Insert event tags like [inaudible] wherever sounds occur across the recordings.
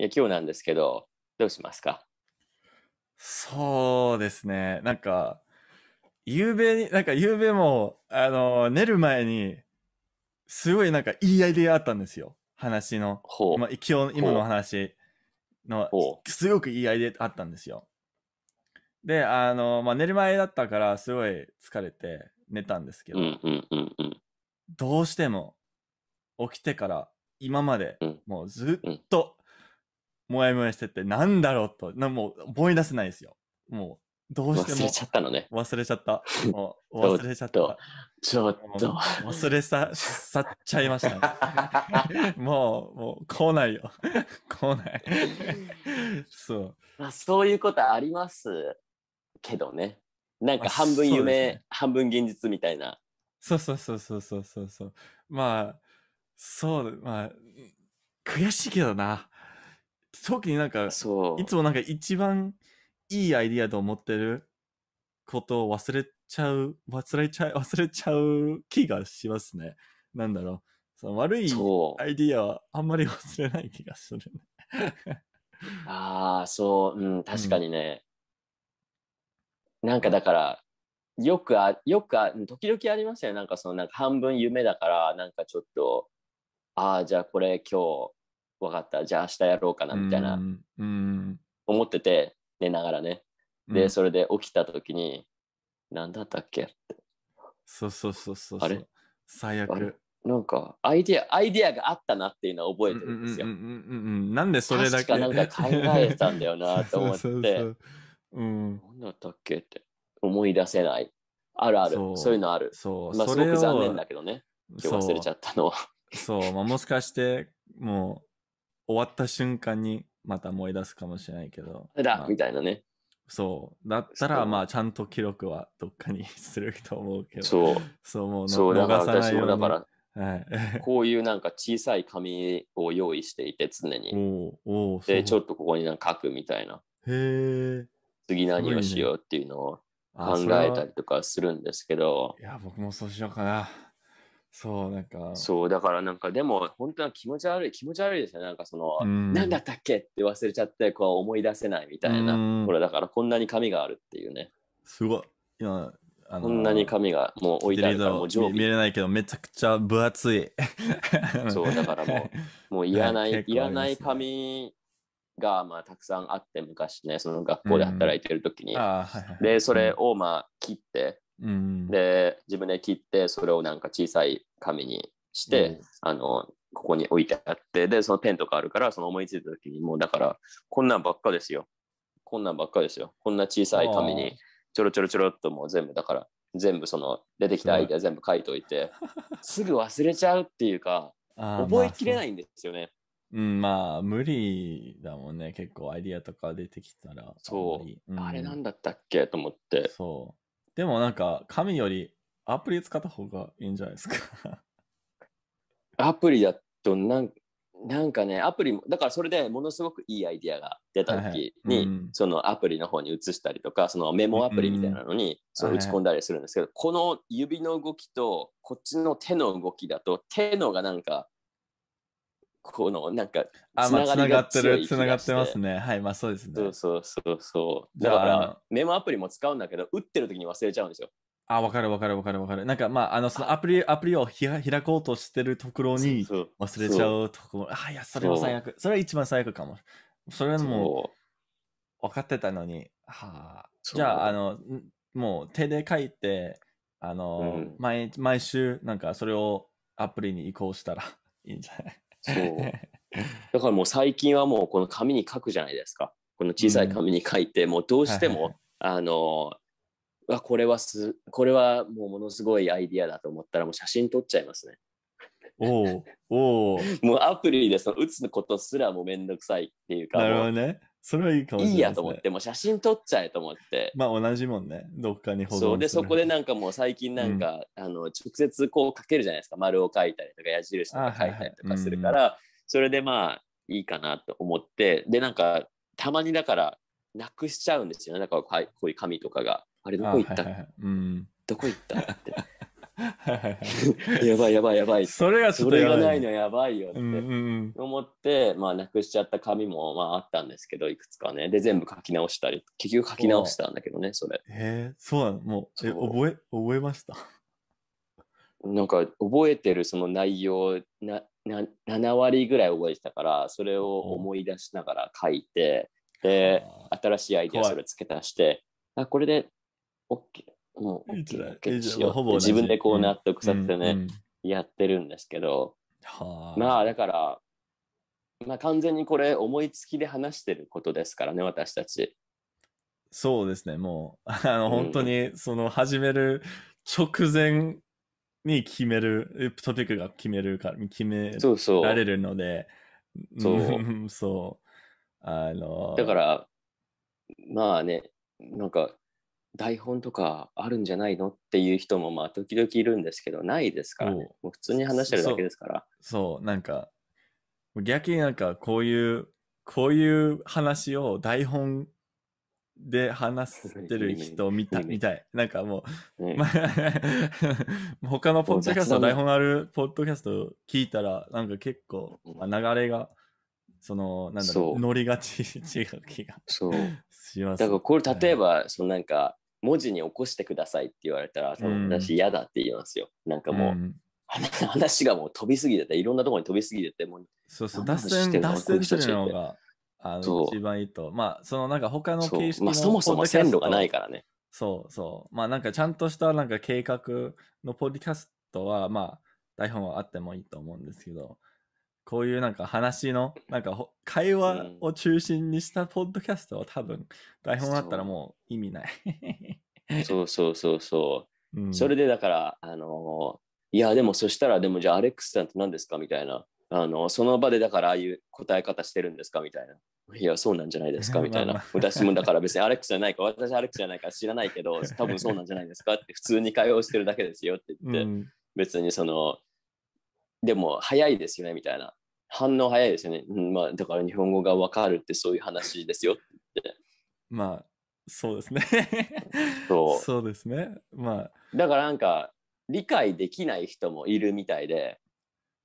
いや、今日なんですけど、どうしますかそうですね。なんか、夕べなんか夕べも、あの、寝る前に、すごいなんかいいアイデアあったんですよ。話の。ほう今今日今の話の、すごくいいアイデアあったんですよ。で、あの、まあ、寝る前だったから、すごい疲れて寝たんですけど、うんうんうんうん、どうしても起きてから今まで、もうずっともやもやしてて、なんだろうと、なもう思い出せないですよ。もう、どうしても。忘れちゃったのね。忘れちゃった。[laughs] もう忘れちゃった。ちょっと。忘れさ、さっちゃいました、ね、[laughs] もう、もう、来ないよ。[laughs] 来ない。そう。まあ、そういうことありますけどね。なんか半分夢、ね、半分現実みたいな。そうそうそうそうそうそう。まあ、そう、まあ、悔しいけどな。特になんか、いつもなんか一番いいアイディアと思ってることを忘れちゃう、忘れちゃう、[laughs] 忘れちゃう気がしますね。なんだろう。その悪いアイディアはあんまり忘れない気がするね。ああ、そう、うん、確かにね。うん、なんかだから、よくあ、よくあ、時々ありますよ。なんかその、なんか半分夢だから、なんかちょっと、ああ、じゃあこれ今日、分かった、じゃあ明日やろうかなみたいな、思ってて、寝ながらね。で、それで起きた時に、何だったっけって。そうそうそうそう。あれ最悪。なんか、アイディア、アイディアがあったなっていうのは覚えてるんですよ。なんでそれだけ確かなんか考えたんだよなと思って、何 [laughs] だったっけって思い出せない。あるある、そういうのある。そう、まあ、すごく残念だけどね。今日忘れちゃったのは。そう、まあ、もしかして、も終わった瞬間にまた思い出すかもしれないけど。だ、まあ、みたいなね。そう。だったら、まあ、ちゃんと記録はどっかにすると思うけど。そう。そう、もうそうだから私もだから、はい、こういうなんか小さい紙を用意していて、常に。おおで、ちょっとここになんか書くみたいな。へえ。次何をしようっていうのを考えたりとかするんですけど。いね、いや、僕もそうしようかな。そう、なんか。そう、だからなんか、でも、本当は気持ち悪い、気持ち悪いですよ。なんかその、何なんだったっけって忘れちゃって、こう思い出せないみたいな。これだからこんなに紙があるっていうね。すごい。あのこんなに紙がもう置いてあるから、もう上見れないけど、めちゃくちゃ分厚い。[laughs] そう、だからもう、もういらない、いらない紙が、まあ、たくさんあって、昔ね、その学校で働いてる時に。で、それを、まあ、切って、で自分で切ってそれをなんか小さい紙にして、うん、あのここに置いてあってでそのペンとかあるからその思いついた時にもうだからこんなんばっかですよこんなんばっかですよこんな小さい紙にちょろちょろちょろっともう全部だから全部その出てきたアイデア全部書いといて、[laughs] すぐ忘れちゃうっていうか覚えきれないんですよね。うん、まあ無理だもんね結構アイディアとか出てきたらそう、うん、あれなんだったっけと思ってそうでもなんか、紙よりアプリ使った方がいいんじゃないですか [laughs] アプリだとなんなんかね、アプリも、だからそれでものすごくいいアイディアが出た時に、はいはいうん、そのアプリの方に移したりとか、そのメモアプリみたいなのに、その打ち込んだりするんですけど、はいはい、この指の動きと、こっちの手の動きだと、手のがなんか、このなんかつながりが強いまあ、繋がってる、繋がってますね。はい、まあそうですね。そうそうそうそう。だからメモアプリも使うんだけど、打ってる時に忘れちゃうんですよ。あ、分かる分かる分かる分かる。なんかまあ、あの、そのアプリ、アプリを開こうとしてるところに忘れちゃうところ。そうそうあ、いや、それは最悪。それは一番最悪かも。それはもう、分かってたのに。はあ。じゃあ、あの、もう手で書いて、あの、うん、毎毎週、なんかそれをアプリに移行したらいいんじゃないそう。だからもう最近はもうこの紙に書くじゃないですか。この小さい紙に書いて、うん、もうどうしても、あの、あこれはす、これはもうものすごいアイディアだと思ったらもう写真撮っちゃいますね。おお。[laughs] もうアプリでその打つことすらもめんどくさいっていうか。なるほどね。それはいいかもしれない、ね、いいやと思って、もう写真撮っちゃえと思って。まあ同じもんね、どっかに保存そうで、そこでなんかもう最近なんか、うん、あの直接こう書けるじゃないですか、丸を書いたりとか矢印とか書いたりとかするから、はいはいそれでまあいいかなと思って、で、なんかたまにだからなくしちゃうんですよね、だからこういう紙とかが。あれどこ行った、うん、どこ行ったって。[laughs] やばいやばいやばい。それがそれがないのやばいよってうんうん思って、まあなくしちゃった紙もまああったんですけど、いくつかね。で、全部書き直したり、結局書き直したんだけどね、それ。えー、そうなのもう、そう覚え、覚えました。なんか覚えてるその内容なな、7割ぐらい覚えてたから、それを思い出しながら書いて、で、新しいアイデアそれ付け足して、あ、これで OK、もう、結構自分でこう納得させてね、やってるんですけど、まあだから、まあ完全にこれ思いつきで話してることですからね、私たち。そうですね、もう、[laughs] あの、本当に、その始める直前に決める、トピックが決めるから、決められるので、そう。そう。そうあのー、だから、まあね、なんか台本とかあるんじゃないのっていう人もまあ時々いるんですけどないですからねもう普通に話してるだけですからそうなんか逆になんかこういうこういう話を台本で話してる人見た、[laughs] 見たい。なんかもう、[laughs] う他のポッドキャスト、台本あるポッドキャスト聞いたら、なんか結構、まあ、流れが、その、なんだろう、うりがち [laughs] 違う気がします。だからこれ、例えば、そのなんか、文字に起こしてくださいって言われたら、その話嫌だって言いますよ。うん、なんかもう、うん、話がもう飛びすぎてて、いろんなところに飛びすぎてて、もう、そうそう、脱線するのがあの一番いいと。まあ、そのなんか他の形式のまあ、そもそも線路がないからね。そうそう。まあなんかちゃんとしたなんか計画のポッドキャストは、まあ、台本はあってもいいと思うんですけど、こういうなんか話の、なんか会話を中心にしたポッドキャストは多分、台本あったらもう意味ない。[laughs] そうそうそうそう。うん、それでだから、あのいや、でもそしたら、でもじゃあアレックスさんって何ですかみたいな。あのその場でだからああいう答え方してるんですかみたいな。いや、そうなんじゃないですか [laughs] みたいな。私もだから別にアレックスじゃないか、私アレックスじゃないか知らないけど、多分そうなんじゃないですかって普通に会話をしてるだけですよって言って、うん、別にその、でも早いですよねみたいな。反応早いですよね。まあ、だから日本語がわかるってそういう話ですよって。[laughs] まあ、そうですね。そう。そうですね。まあ。だからなんか、理解できない人もいるみたいで、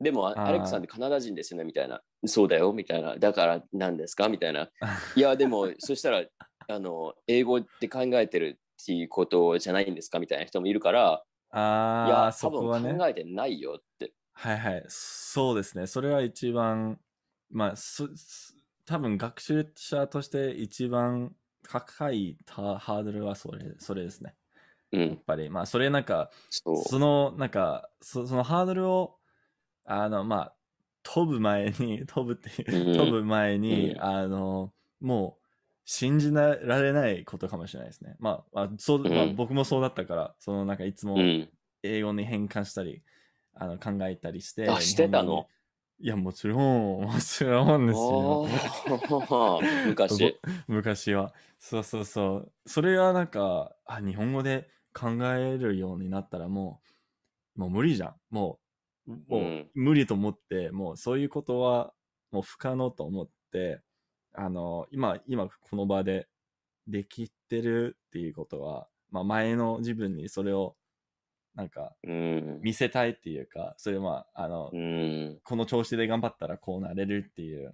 でも、アレックさんってカナダ人ですよねみたいな、そうだよみたいな、だから何ですかみたいな。[laughs] いや、でも、そしたら、あの、英語って考えてるっていうことじゃないんですかみたいな人もいるから、あいや、多分考えてないよって。はいはい。そうですね。それは一番、まあ、す多分学習者として一番高いたハードルはそれ、それですね。うやっぱり、まあ、それなんか、そその、なんか、そそのハードルを、あの、まあ、飛ぶ前に、[laughs] 飛ぶっていう飛ぶ前うに、ん、あの、もう、信じなられないことかもしれないですね。まあ、まあ、そうまあ、僕もそうだったから、その、なんかいつも英語に変換したりあの考えたりして。あ、してたのいや、もちろん、もちろんですよ。[laughs] 昔。昔は。そうそうそう。それがなんか、あ、日本語で考えるようになったらもう、もう無理じゃん。もう、もう無理と思って、うん、もうそういうことはもう不可能と思って、あの、今、今この場でできてるっていうことは、まあ前の自分にそれをなんか、見せたいっていうか、それまあ、あの、うん、この調子で頑張ったらこうなれるっていう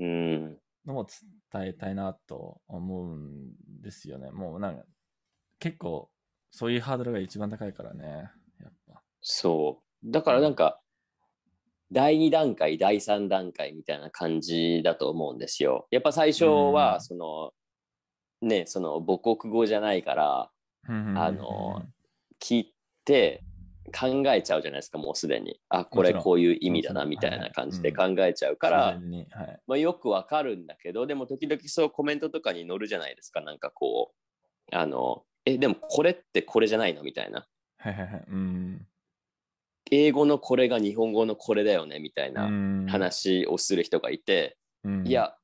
のも伝えたいなと思うんですよね。もうなんか、結構、そういうハードルが一番高いからね、やっぱ。そう。だからなんか、第2段階、第3段階みたいな感じだと思うんですよ。やっぱ最初は、その、ね、その母国語じゃないから、あの、聞って考えちゃうじゃないですかもうすでにあこれこういう意味だなみたいな感じで考えちゃうから、はいまあ、よくわかるんだけどでも時々そうコメントとかに載るじゃないですかなんかこうあのえでもこれってこれじゃないのみたいな、うん、英語のこれが日本語のこれだよねみたいな話をする人がいて、うん、いや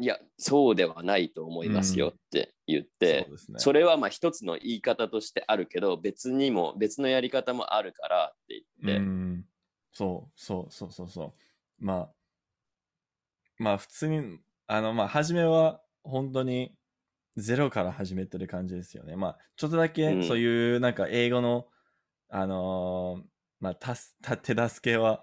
いや、そうではないと思いますよって言って、うんそね、それはまあ一つの言い方としてあるけど、別にも、別のやり方もあるからって言って。うん、そうそうそうそうそう。まあ、まあ普通に、あのまあ初めは本当にゼロから始めてる感じですよね。まあちょっとだけそういうなんか英語の、うん、あのー、まあ、たた手助けは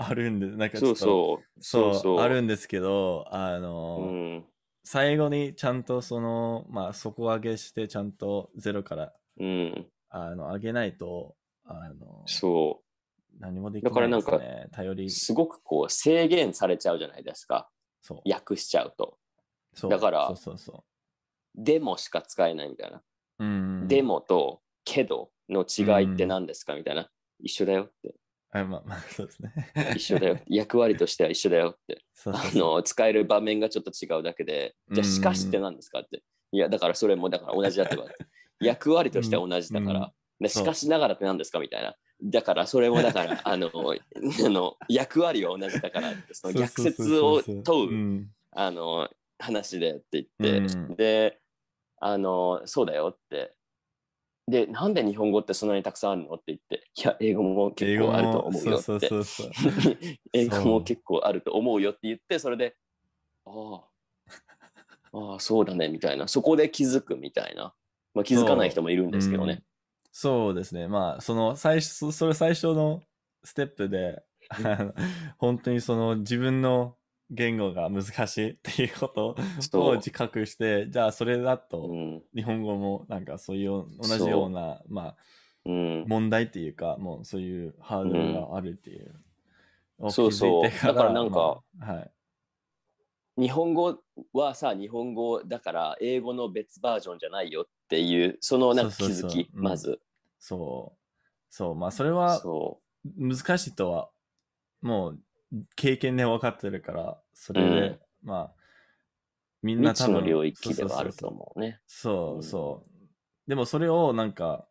あるんで、す。なんかそうそう。そうそう。あるんですけど、あの、うん、最後にちゃんとその、まあ、底上げして、ちゃんとゼロから、うん、あの上げないと、あの、そう。何もできない、ね、だからなんか、頼り。すごくこう、制限されちゃうじゃないですか。そう。訳しちゃうと。そう。だから、そうそうそう。でもしか使えないみたいな。うん。でもと、けどの違いって何ですか、みたいな。一緒だよって。あまあまあ、そうですね。[laughs] 一緒だよ。役割としては一緒だよって。あの使える場面がちょっと違うだけで、じゃあしかしって何ですかって。いや、だからそれもだから同じだってば。[laughs] 役割としては同じだから、でしかしながらって何ですかみたいな。だからそれもだから [laughs] あのあの役割は同じだからその逆説を問うあの話でって言って、であのそうだよってで、なんで日本語ってそんなにたくさんあるのって言って、いや、英語も結構あると思うよって。そうそうそう [laughs] 英語も結構あると思うよって言って、それで、ああ、ああ、そうだね、みたいな。そこで気づくみたいな。まあ、気づかない人もいるんですけどね。そううん、そうですね。まあ、その最初、それ最初のステップで、本当にその自分の言語が難しい [laughs] っていうことを自覚して、じゃあそれだと日本語もなんかそういう同じような、うまあ、うん、問題っていうか、もうそういうハードルがあるっていう。うん、そうそう。だからなんか、まあ、はい、日本語はさ、日本語だから英語の別バージョンじゃないよっていう、そのなんか気づき、まず。そう。そう、まあそれは難しいとは、もう経験で分かってるから、それで、うん、まあ、みんな多分。の領域ではあると思うね。そうそう。でもそれをなんか、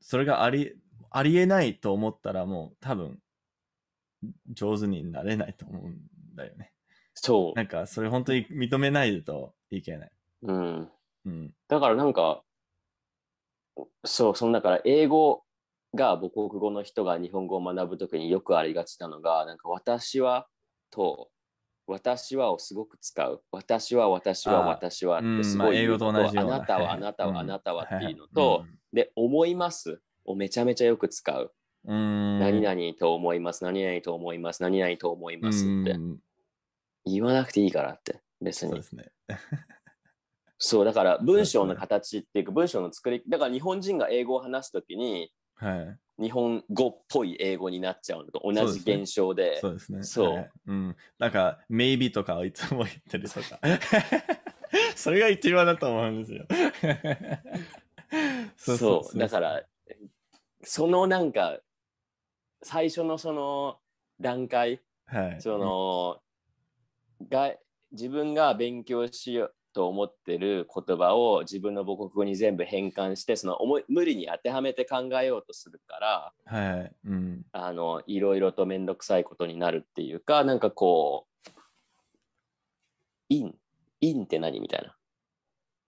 それがあり、ありえないと思ったらもう多分、上手になれないと思うんだよね。そう。なんか、それ本当に認めないといけない。うん。うん、だからなんか、そう、そのだから英語が母国語の人が日本語を学ぶ時によくありがちなのがなんか私はと私はをすごく使う私は私は私はってすごい、うんまあ、あなたはあなたはあなたはっていうのと、で思いますをめちゃめちゃよく使う何々と思います何々と思います何々と思いますって言わなくていいからって別にそうですねそうだから文章の形っていうか文章の作りだから日本人が英語を話すときにはい日本語っぽい英語になっちゃうのと同じ現象で。そうですね。そう、はい、うん。なんか、maybe とかをいつも言ってるとか。[laughs] それが一番だと思うんですよ。[laughs] そうだから、そのなんか、最初のその段階、はい、その、が自分が勉強しようと思ってる言葉を自分の母国語に全部変換してその思い無理に当てはめて考えようとするから、はいうん、あのいろいろと面倒くさいことになるっていうかなんかこう「イン」「イン」って何みたいな。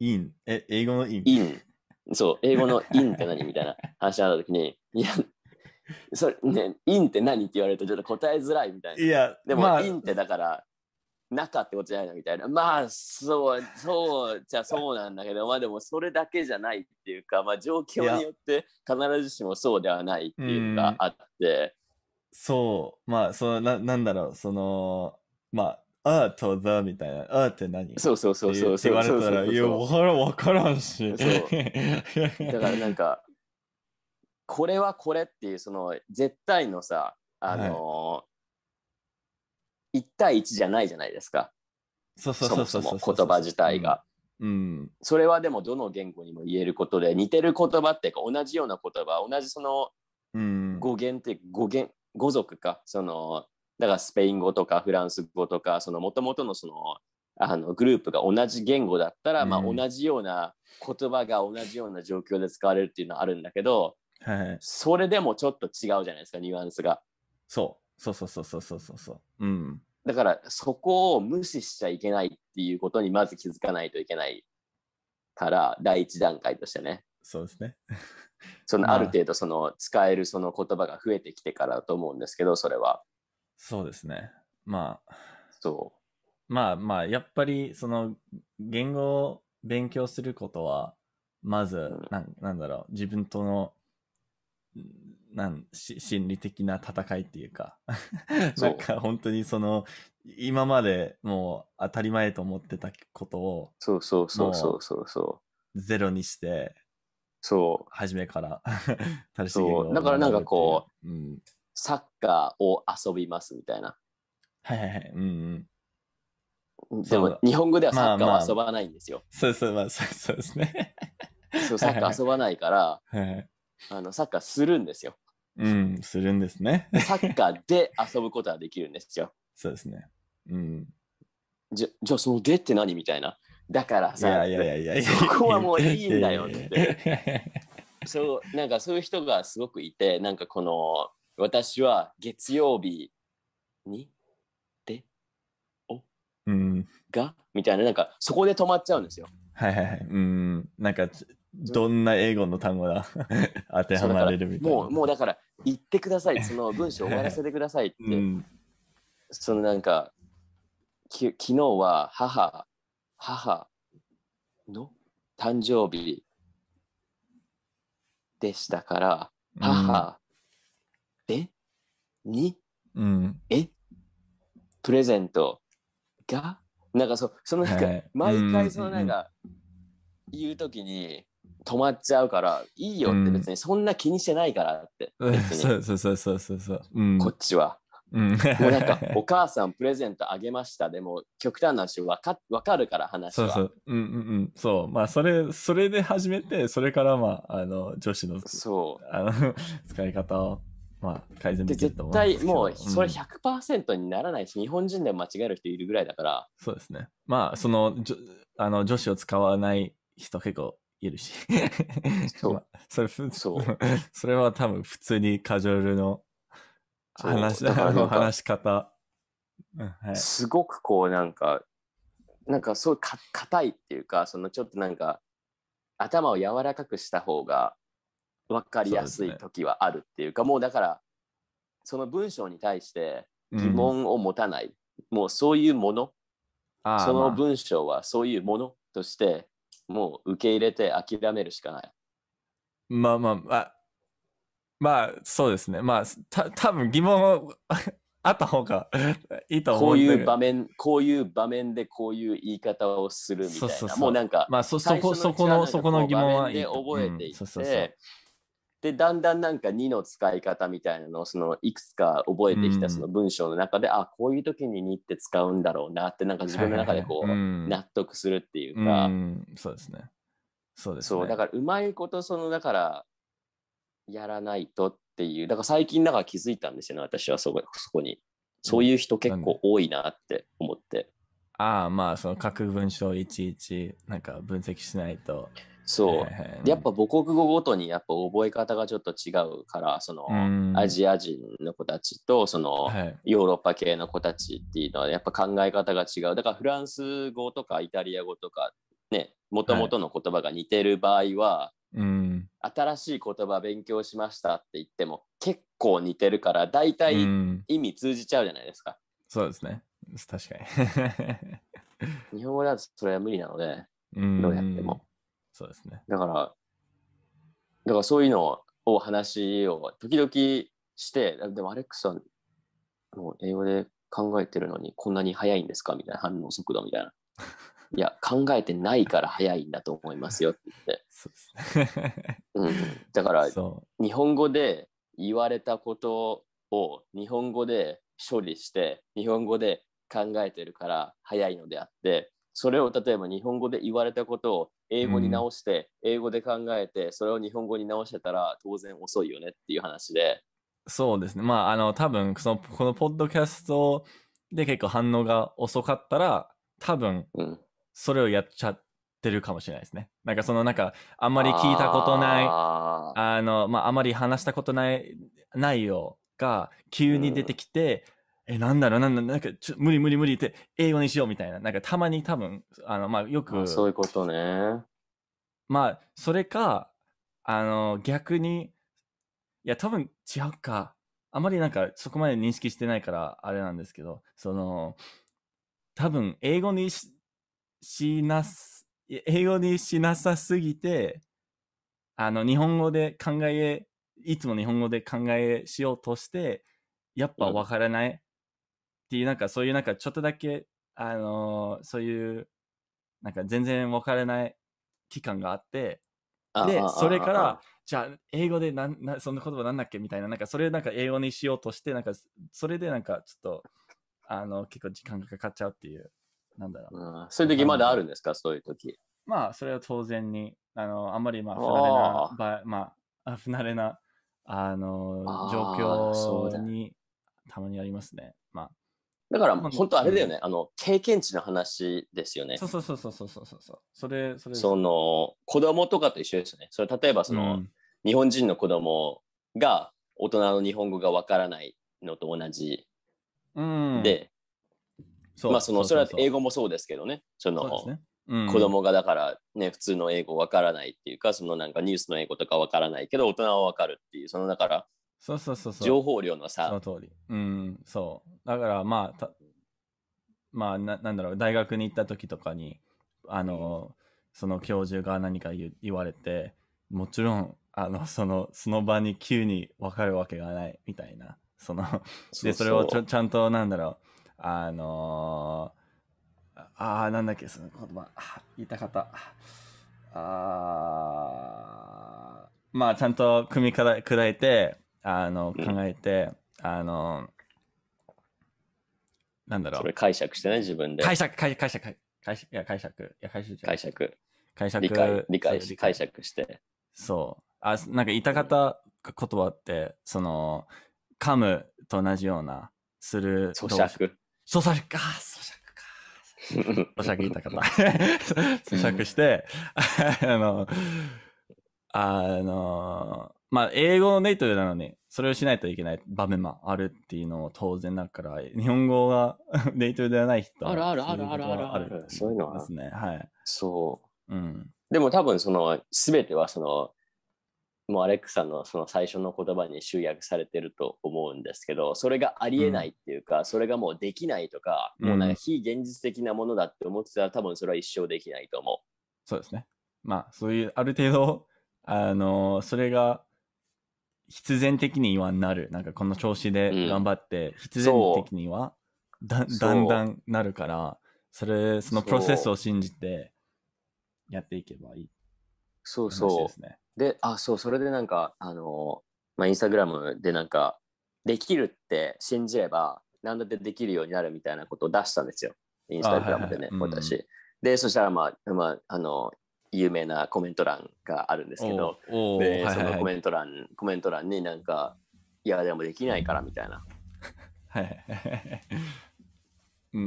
インえ英語のインインそう英語の「イン」って何みたいな話になった時に「いやそれね、インって何って言われるとちょっと答えづらいみたいな。いや、でも、まあ、インってだから、中ってことじゃないのみたいなまあそうそうじゃそうなんだけどまあでもそれだけじゃないっていうかまあ状況によって必ずしもそうではないっていうのがあってそうまあそのななんだろうそのまあアートだみたいなアーって何そうそうそうそうそうそうそうそういや分からん分からんし [laughs] だからなんかこれはこれっていうその絶対のさあの、はい1対1じゃないじゃないですか。そうそうそうそうそもそも言葉自体が、うん。それはでもどの言語にも言えることで、似てる言葉っていうか同じような言葉、同じその語源って語源、語族か。その、だからスペイン語とかフランス語とか、そのもともとのその、あのグループが同じ言語だったら、うん、まあ、同じような言葉が同じような状況で使われるっていうのはあるんだけど、はい、それでもちょっと違うじゃないですかニュアンスが。そそうそうそうそうそうそう。うん。だからそこを無視しちゃいけないっていうことにまず気づかないといけないから第一段階としてね。そうですね。そのある程度その使えるその言葉が増えてきてからと思うんですけどそれは。そうですね。まあ。そう。まあまあやっぱりその言語を勉強することはまず、うん、なんだろう自分とのなんし心理的な戦いっていうか [laughs] なんか本当にその今までもう当たり前と思ってたことをそうそうそうそうそうそうゼロにしてそう初めから [laughs] そうだからなんかこう、うん、サッカーを遊びますみたいなはいはいはいうんうんでも日本語ではサッカーは遊ばないんですよ。まあまあ、そうそう、まあ、そうそうですね。そうサッカー遊ばないから、はいはい、あのサッカーするんですよ。うん、するんですね。サッカーで遊ぶことはできるんですよ。そうですね。うん。じゃ、じゃあそのでって何みたいな。だからさ、いやいやいやいやそこはもういいんだよって。そう、なんかそういう人がすごくいて、なんかこの、私は月曜日に、で、お、うん、がみたいな、なんかそこで止まっちゃうんですよ。はいはいはい。うん、なんかどんな英語の単語だ [laughs] 当てはまれるみたいな。もう、もうだから、言ってください。その文章終わらせてくださいって。うん、そのなんか、き昨日は母、母の誕生日でしたから、母で、に、うん、え、プレゼントが、なんかそそのなんか、毎回そのなんか、言うときに、止まっちゃうから、いいよって別にそんな気にしてないからって。うん、そうそうそうそうそうう、ん、こっちは。うん、もうなんか、お母さんプレゼントあげましたでも、極端な話わか、わかるから話は。そうそう。うんうんうん。そう。まあ、それ、それで始めて、それからまあ、あの、女子の、そう。あの、[laughs] 使い方を、まあ、改善できると思う絶対、もう、それ100%にならないし、うん、日本人でも間違える人いるぐらいだから。そうですね。まあ、その、あの女子を使わない人結構いるしそう、まあ、それ [laughs] それは多分普通にカジュアルの話の話し方、うんはい、すごくこうなんかなんかそうか硬いっていうかそのちょっとなんか頭を柔らかくした方が分かりやすい時はあるっていうか、ね、もうだからその文章に対して疑問を持たない、うん、もうそういうものその文章はそういうものとしてもう受け入れて諦めるしかない。まあまあ、まあ、まあ、そうですね。まあ、た多分疑問 [laughs] あった方がいいと思うこういう場面、こういう場面でこういう言い方をするみたいな。そうそうそうもうなんか、まあそ、そこ、そこの、そこの疑問はいい。覚えていて、うん、そうそうそうでだんだんなんか2の使い方みたいなのをそのいくつか覚えてきたその文章の中で、うん、あこういう時に2って使うんだろうなってなんか自分の中でこう、納得するっていうか、そうですねそうですねそうだからうまいことそのだからやらないとっていうだから最近だから気づいたんですよね私はそこそこにそういう人結構多いなって思って、ああまあその各文章いちいちなんか分析しないとそう、やっぱ母国語ごとにやっぱ覚え方がちょっと違うからそのアジア人の子たちとその、ヨーロッパ系の子たちっていうのはやっぱ考え方が違うだからフランス語とかイタリア語とかねもともとの言葉が似てる場合は、新しい言葉勉強しましたって言っても結構似てるから大体意味通じちゃうじゃないですか、そうですね確かに日本語だとそれは無理なのでどうやっても。そうですね。だから、だからそういうのを話を時々して、でもアレックスさん、もう英語で考えてるのにこんなに速いんですかみたいな反応速度みたいな。[laughs] いや、考えてないから速いんだと思いますよって言って。うね、うん、だから、日本語で言われたことを日本語で処理して、日本語で考えてるから速いのであって、それを例えば日本語で言われたことを英語に直して、英語で考えて、それを日本語に直してたら当然遅いよねっていう話で。そうですね。まあ、あの、多分その、このポッドキャストで結構反応が遅かったら、多分、それをやっちゃってるかもしれないですね。うん、なんかその、なんか、あんまり聞いたことない、あの、まあ、あまり話したことない内容が急に出てきて、え、なんだろう、なんだ、なんか、ちょ無理無理無理って、英語にしようみたいな。なんか、たまに多分、あの、まあ、よく。そういうことね。まあ、それか、あの、逆に、いや、多分違うか。あまりなんか、そこまで認識してないから、あれなんですけど、その、多分、英語にし、しなす、英語にしなさすぎて、あの、日本語で考え、いつも日本語で考えしようとして、やっぱ分からないっていうなんかそういうなんかちょっとだけあのーそういうなんか全然分からない期間があってでそれからじゃあ英語でなんなそんな言葉なんだっけみたいななんかそれなんか英語にしようとしてなんかそれでなんかちょっとあの結構時間がかかっちゃうっていうなんだろううんそういう時まだあるんですかそういう時。まあそれは当然にあのあんまりまあ不慣れあなまあ不慣れなあのあ状況だにたまにありますねだから、本当あれだよね、あの、経験値の話ですよね。そうそうそうそうそうそうそう。それ、それ。その、子供とかと一緒ですよね。それ、例えばその、うん、日本人の子供が大人の日本語がわからないのと同じ。うん、で、そまあ、その、それは英語もそうですけどね。その、そねうん、子供がだからね、普通の英語わからないっていうか、そのなんかニュースの英語とかわからないけど、大人はわかるっていう、そのだから、そうそうそうそう。情報量のさ。その通り。うん、そう。だからまあ、まあな、なんだろう、大学に行った時とかに、あの、その教授が何か言われて、もちろん、あの、その、その場に急に分かるわけがないみたいな。そので、それをちゃんと、なんだろう、あのー、ああ、なんだっけ、その言葉、言いたかった。ああ、まあ、ちゃんと組み砕いて、あの考えて、うん、あのなんだろうそれ解釈してね自分で解釈解解釈解釈いや解釈いや解釈解釈解釈理解理解し解釈してそうあなんか言いたかった言葉ってその噛むと同じようなする咀嚼咀嚼か咀嚼か咀嚼言いたかった咀嚼してあのあのまあ、英語のネイトルなのに、それをしないといけない場面もあるっていうのも当然だから、日本語が [laughs] ネイトルではない人あるあるあるあるあるある。そういうのは。ですね。はい。そう。うん。でも多分、その、すべてはその、もうアレックさんのその最初の言葉に集約されてると思うんですけど、それがありえないっていうか、うん、それがもうできないとか、うん、もうなんか非現実的なものだって思ってたら、多分それは一生できないと思う。そうですね。まあ、そういう、ある程度、あの、それが、必然的にはなるなんかこの調子で頑張って、必然的にはだだんだんなるからそれそのプロセスを信じてやっていけばいい、そうそうで,、あそうそれでなんかあのまあインスタグラムでなんかできるって信じれば何だってできるようになるみたいなことを出したんですよインスタグラムでね、はいはい、私、うん、でそしたらまあ、まあ、あの有名なコメント欄があるんですけど、で、そのコメント欄、はいはい、コメント欄になんか、いや、でもできないからみたいな。はい。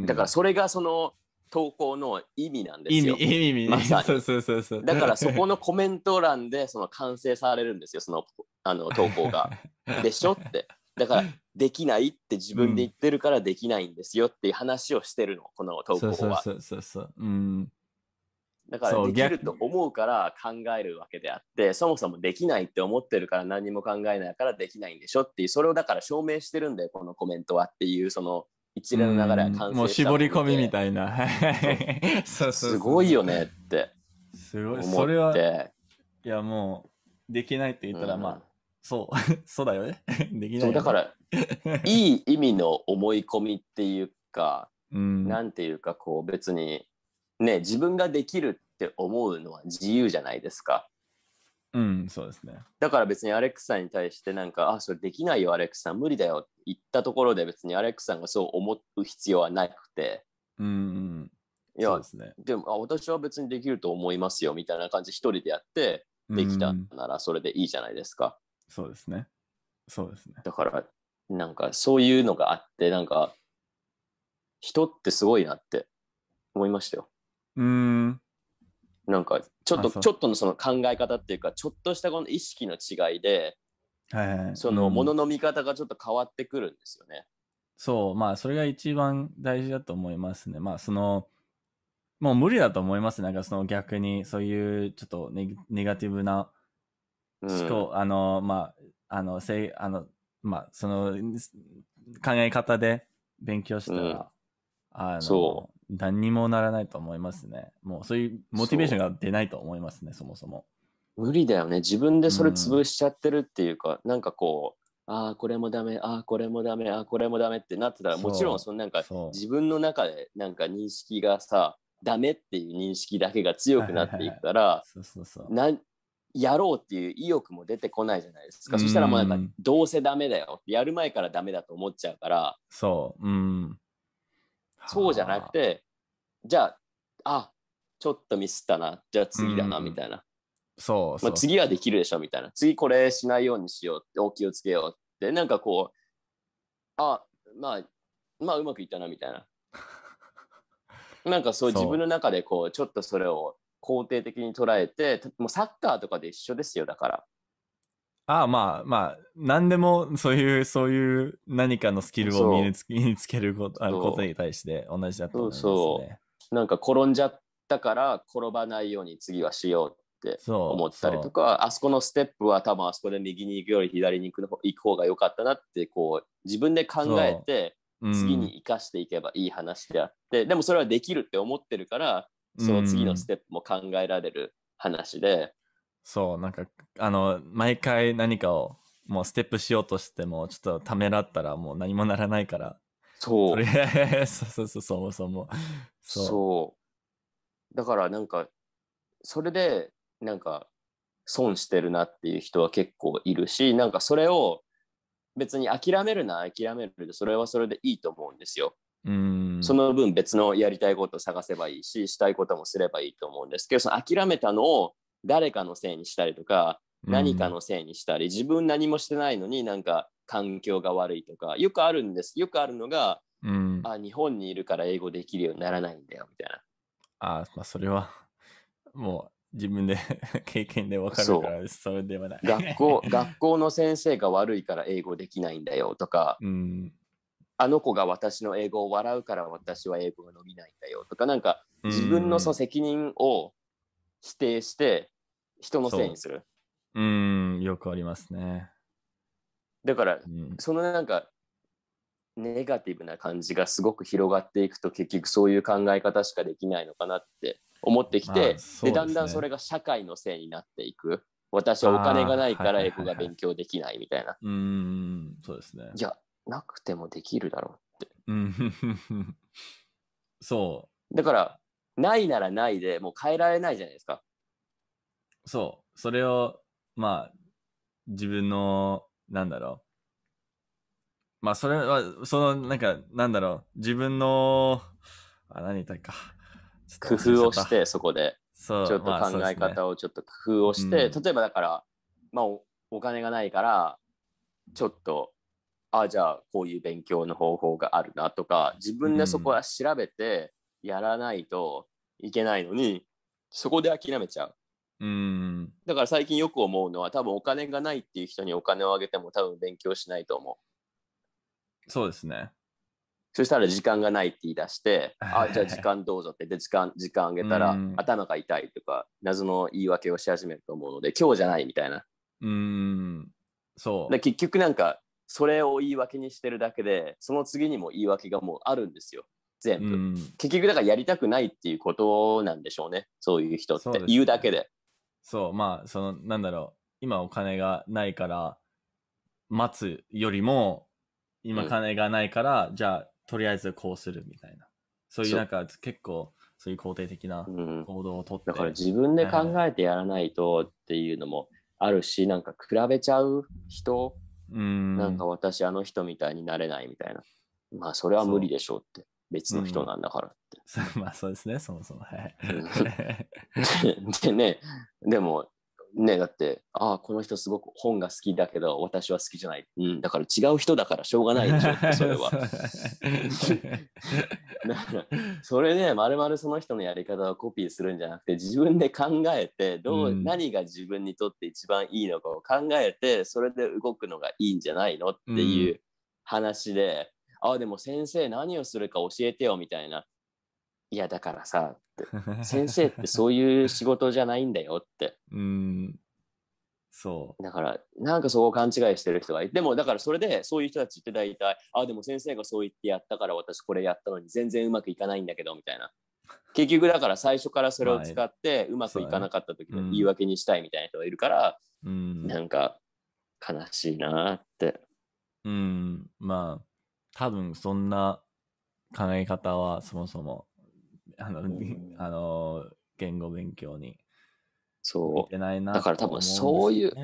だからそれがその投稿の意味なんですよ。意味、意味、まさそうそうそうだからそこのコメント欄でその完成されるんですよ、そのあの投稿が。[laughs] でしょって。だからできないって自分で言ってるからできないんですよっていう話をしてるの、この投稿は。そうそうそうそう。うんだからできると思うから考えるわけであってそもそもできないって思ってるから何も考えないからできないんでしょっていうそれをだから証明してるんだよこのコメントはっていうその一連の流れは完成したもう絞り込みみたいなすごいよねってすごいそれはいやもうできないって言ったらまあ、うん、そう [laughs] そうだよね [laughs] できない、ね、だからいい意味の思い込みっていうか、うん、なんていうかこう別にね、自分ができるって思うのは自由じゃないですか。うん、そうですね。だから別にアレックスさんに対してなんか、あ、それできないよ、アレックスさん、無理だよって言ったところで別にアレックスさんがそう思う必要はなくて。うん、うんいや、でね、でもあ私は別にできると思いますよみたいな感じ一人でやってできたならそれでいいじゃないですか。うそうですね。そうですね。だからなんかそういうのがあってなんか人ってすごいなって思いましたよ。うんなんかちょっとちょっとのその考え方っていうかちょっとしたこの意識の違いで、はいはい、そのものの見方がちょっと変わってくるんですよね。そうまあそれが一番大事だと思いますね。まあそのもう無理だと思いますなんかその逆にそういうちょっとネネガティブな思考、うん、あのまああのせあのまあその考え方で勉強したら、うん、あのそう何にもならないと思いますね。もうそういうモチベーションが出ないと思いますね、そもそも。無理だよね。自分でそれ潰しちゃってるっていうか、うん、なんかこう、ああ、これもダメ、ああ、これもダメ、ああ、これもダメってなってたら、もちろんそのなんか自分の中でなんか認識がさ、ダメっていう認識だけが強くなっていくから、やろうっていう意欲も出てこないじゃないですか。そしたらもうなんか、どうせダメだよやる前からダメだと思っちゃうから、そう。うん。そうじゃなくてじゃああちょっとミスったなじゃあ次だなみたいな、そうまあ、次はできるでしょみたいな次これしないようにしようってお気をつけようってなんかこうあまあまあうまくいったなみたいな [laughs] なんかそう自分の中でこうちょっとそれを肯定的に捉えてもうサッカーとかで一緒ですよだからああ、まあまあ、何でもそういう、そういう何かのスキルを身につ身につけることあることに対して同じだと思いますね。そうなんか転んじゃったから転ばないように次はしようって思ったりとか、あそこのステップは多分あそこで右に行くより左に行くの行く方が良かったなってこう自分で考えて次に生かしていけばいい話であって、うん、でもそれはできるって思ってるからその次のステップも考えられる話で。そう、なんか、あの、毎回何かを、もうステップしようとしても、ちょっとためらったらもう何もならないから。そう。とりあえず、そうそうそう、そもそも。そう。だからなんか、それで、なんか、損してるなっていう人は結構いるし、なんかそれを別に諦めるな、諦めるで、それはそれでいいと思うんですよ。うんその分別のやりたいことを探せばいいししたいこともすればいいと思うんですけどその諦めたのを誰かのせいにしたりとか、何かのせいにしたり、自分何もしてないのになんか環境が悪いとか、よくあるんです。よくあるのが、うん、あ日本にいるから英語できるようにならないんだよみたいな。あまあ、それは [laughs] もう自分で [laughs] 経験でわかるからそれ [laughs] ではない学校。学校の先生が悪いから英語できないんだよとか、うん、あの子が私の英語を笑うから私は英語が伸びないんだよとか、なんか自分のその責任を否定して人のせいにする。うん、よくありますね。だから、うん、そのなんか、ネガティブな感じがすごく広がっていくと結局そういう考え方しかできないのかなって思ってきて、で、ね、だんだんそれが社会のせいになっていく私はお金がないから英語が勉強できないみたいな、はいはい、うんそうですねいやなくてもできるだろうって [laughs] そうだからないならないでもう変えられないじゃないですか。そう。それを、まあ、自分の、なんだろう。まあ、それは、その、なんか、なんだろう。自分の、あ、何言ったか。工夫をして、そこで。そう。ちょっと考え方をちょっと工夫をして、まあねうん、例えばだから、まあお、お金がないから、ちょっと、あ、じゃあ、こういう勉強の方法があるなとか、自分でそこは調べて、やらないといけないのに、そこで諦めちゃう。うんだから最近よく思うのは多分お金がないっていう人にお金をあげても多分勉強しないと思うそうですねそしたら時間がないって言い出して [laughs] あじゃあ時間どうぞってで時間時間あげたら頭が痛いとか謎の言い訳をし始めると思うので今日じゃないみたいなうんそうで結局なんかそれを言い訳にしてるだけでその次にも言い訳がもうあるんですよ全部、うん、結局だからやりたくないっていうことなんでしょうねそういう人って、ね、言うだけでそうまあそのなんだろう今お金がないから待つよりも今金がないから、うん、じゃあとりあえずこうするみたいなそういうなんか結構そういう肯定的な行動をとって、うん、だから自分で考えてやらないとっていうのもあるし、はい、なんか比べちゃう人うんなんか私あの人みたいになれないみたいなまあそれは無理でしょうって別の人なんだからって。うん、まあそうですね、そもそも。はい、[laughs] でね、でも、ね、だって、ああ、この人すごく本が好きだけど、私は好きじゃない。うん、だから違う人だからしょうがないでしょそれは。[laughs] [laughs] だからそれで、まるまるその人のやり方をコピーするんじゃなくて、自分で考えて、どう、うん、何が自分にとって一番いいのかを考えて、それで動くのがいいんじゃないのっていう話で、あでも先生何をするか教えてよみたいな。いやだからさって [laughs] 先生ってそういう仕事じゃないんだよって。[laughs] うんそうだからなんかそこを勘違いしてる人がいてでもだからそれでそういう人たちって大体あでも先生がそう言ってやったから私これやったのに全然うまくいかないんだけどみたいな結局だから最初からそれを使ってうまくいかなかった時の言い訳にしたいみたいな人がいるから、うん、なんか悲しいなってうんまあ多分そんな考え方はそもそもあの、うん、あの言語勉強にそうだから多分そういう、ね、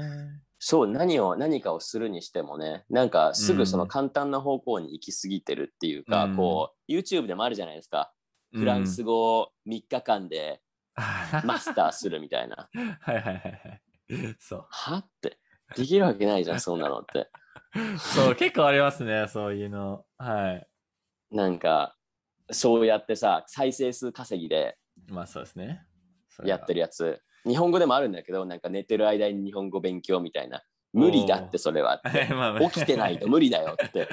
そう何を何かをするにしてもねなんかすぐその簡単な方向に行き過ぎてるっていうか、うん、こう YouTube でもあるじゃないですか、うん、フランス語を3日間で [laughs] マスターするみたいなはいはいはいはいそうはってできるわけないじゃんそんなのって [laughs] そう、結構ありますね、そういうの。はい。なんか、そうやってさ、再生数稼ぎで、まあそうですね。やってるやつ。日本語でもあるんだけど、なんか寝てる間に日本語勉強みたいな。無理だってそれは [laughs] 起きてないと無理だよって。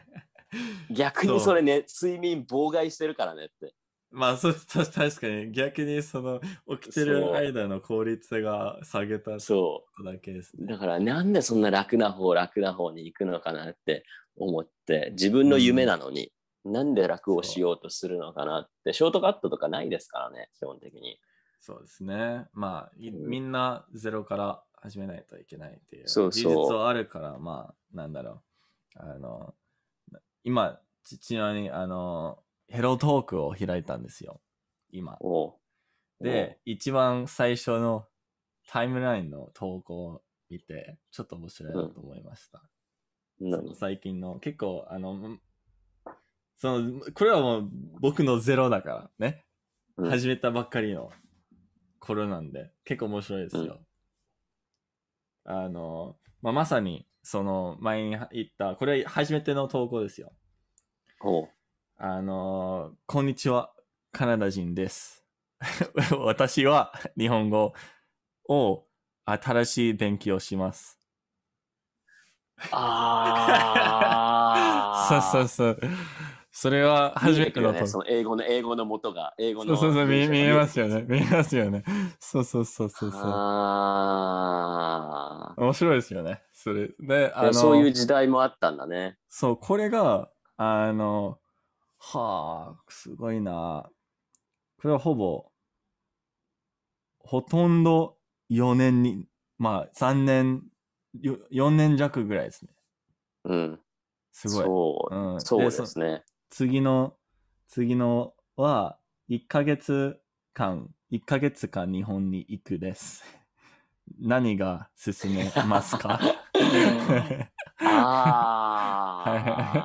[laughs] 逆にそれね、睡眠妨害してるからねって。まあ、そう、確かに、逆にその、起きてる間の効率が下げたそうだけですね。だから、なんでそんな楽な方、楽な方に行くのかなって思って、自分の夢なのに、うん、なんで楽をしようとするのかなって、ショートカットとかないですからね、基本的に。そうですね。まあ、みんなゼロから始めないといけないっていう。う。事実はあるから、まあ、なんだろう。あの、今、父親に、あの、ヘロトークを開いたんですよ。今。で、一番最初のタイムラインの投稿を見て、ちょっと面白いなと思いました。うん、最近の、結構、あの、その、これはもう僕のゼロだからね。うん、始めたばっかりの頃なんで、結構面白いですよ。うん、あの、まあ、まさに、その前に言った、これ初めての投稿ですよ。あのー、こんにちは、カナダ人です。[laughs] 私は日本語を新しい勉強します。ああ。[laughs] そうそうそう。それは初めての、ね、英語の英語の元が英語のそうそうそう見見えますよね見えますよねそうそうそうそうそうあ面白いですよねそれであのそういう時代もあったんだねそうこれがあのはあ、すごいな。これはほぼ、ほとんど4年に、まあ3年、4年弱ぐらいですね。うん。すごい。そう、うん、そうですね。次の、次のは、1ヶ月間、1ヶ月間日本に行くです。[laughs] 何が進めますか [laughs] ああ。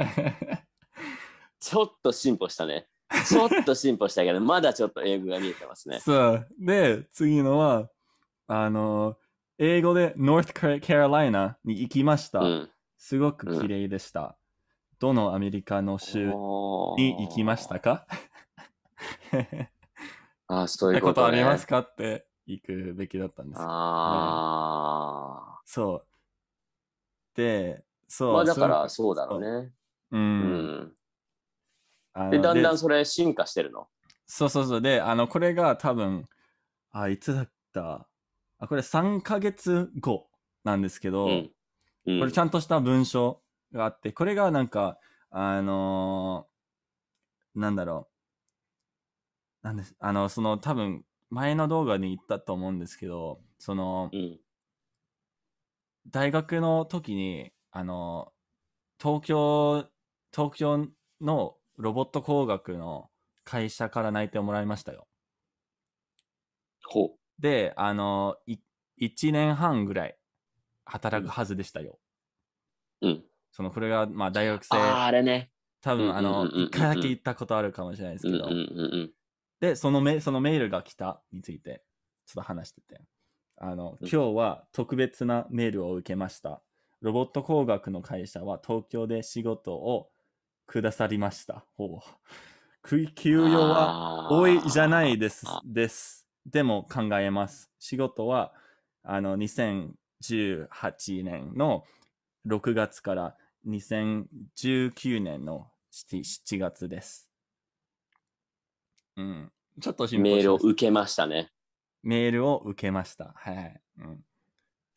[laughs] ちょっと進歩したね。ちょっと進歩したけど、[laughs] まだちょっと英語が見えてますね。そう。で、次のは、あの、英語で North Carolina に行きました。うん、すごく綺麗でした。うん、どのアメリカの州に行きましたか [laughs] あそういうこと、ね、ことありますかって行くべきだったんです。ああ、そう。で、そう。まあだからそうだろうね。ううん、うんで、だんだんそれ進化してるのそうそうそう。で、あの、これが多分、あ、いつだったあ、これ3ヶ月後なんですけど、うんうん、これちゃんとした文章があって、これがなんか、あのー、なんだろう。なんです、あの、その多分、前の動画に行ったと思うんですけど、その、うん、大学の時に、あの、東京、東京のロボット工学の会社から内定をもらいましたよ。ほう。で、あの、い1年半ぐらい働くはずでしたよ。うん。その、これが、まあ、大学生。ああれね。多分、あの、一回だけ行ったことあるかもしれないですけど。で、そのメ、そのメールが来たについて、ちょっと話してて。あの、今日は特別なメールを受けました。ロボット工学の会社は東京で仕事をくださりました。ほう。給与は多いじゃないです。です。でも考えます。仕事は、あの、2018年の6月から2019年の 7, 7月です。うん。ちょっとメールを受けましたね。メールを受けました。はい。うん、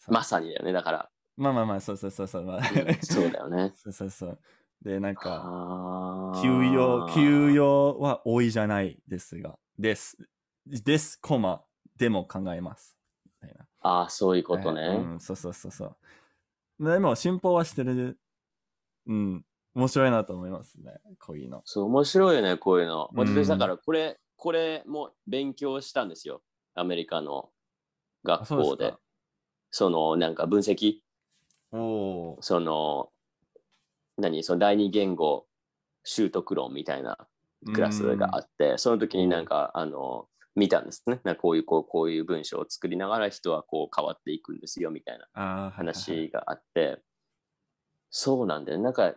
まさにだよね、だから。まあまあまあ、そうそうそうそう。そうだよね。[laughs] そうそうそう。で、なんか、休養、休養は多いじゃないですが、です。です、コマ、でも考えます。ああ、そういうことね、うん。そうそうそうそう。でも、進歩はしてる。うん。面白いなと思いますね。こういうの。そう、面白いよね、こういうの。私、だから、これ、これも勉強したんですよ。アメリカの学校で。その、なんか分析。おその、何その第二言語習得論みたいなクラスがあって、その時になんかあの見たんですね。なこういうこうこういう文章を作りながら人はこう変わっていくんですよみたいな話があって、はいはい、そうなんだよ、なんか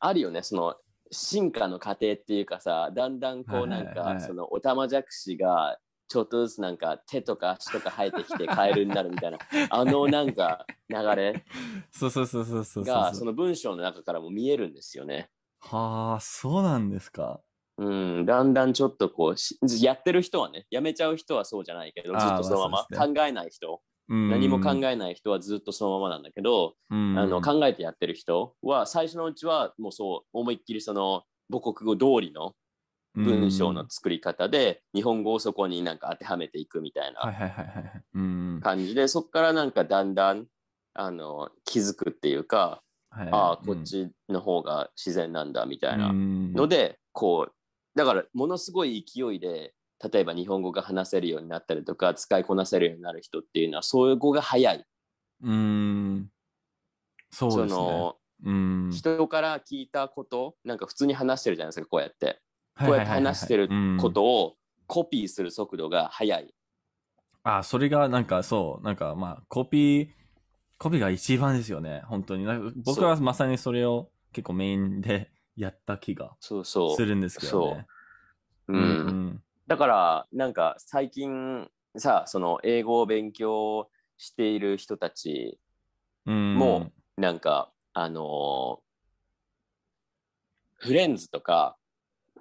あるよねその進化の過程っていうかさだんだんこうなんか、はいはいはい、そのおたまじゃくしがちょっとずつなんか手とか足とか生えてきてカエルになるみたいな [laughs] あのなんか流れそうそうそうそうそうがその文章の中からも見えるんですよね。はあそうなんですか。うんだんだんちょっとこうやってる人はねやめちゃう人はそうじゃないけどずっとそのまま、考えない人。何も考えない人はずっとそのままなんだけど、あの考えてやってる人は最初のうちはもうそう思いっきりその母国語通りの文章の作り方で、日本語をそこになんか当てはめていくみたいな感じで、そこからなんかだんだんあの気づくっていうか、はい、ああ、こっちの方が自然なんだみたいなので、こう、だからものすごい勢いで、例えば日本語が話せるようになったりとか、使いこなせるようになる人っていうのは、そういう語が早い。うん。そのうん、人から聞いたことなんか普通に話してるじゃないですかこうやって、こうやって話してることをコピーする速度が速い。あ、それがなんかそう、なんかまあコピー、コピーが一番ですよね、本当に。僕はまさにそれを結構メインでやった気がするんですけどね。うん。だから、なんか最近さ、その英語を勉強している人たちも、なんか、あのー、フレンズとか、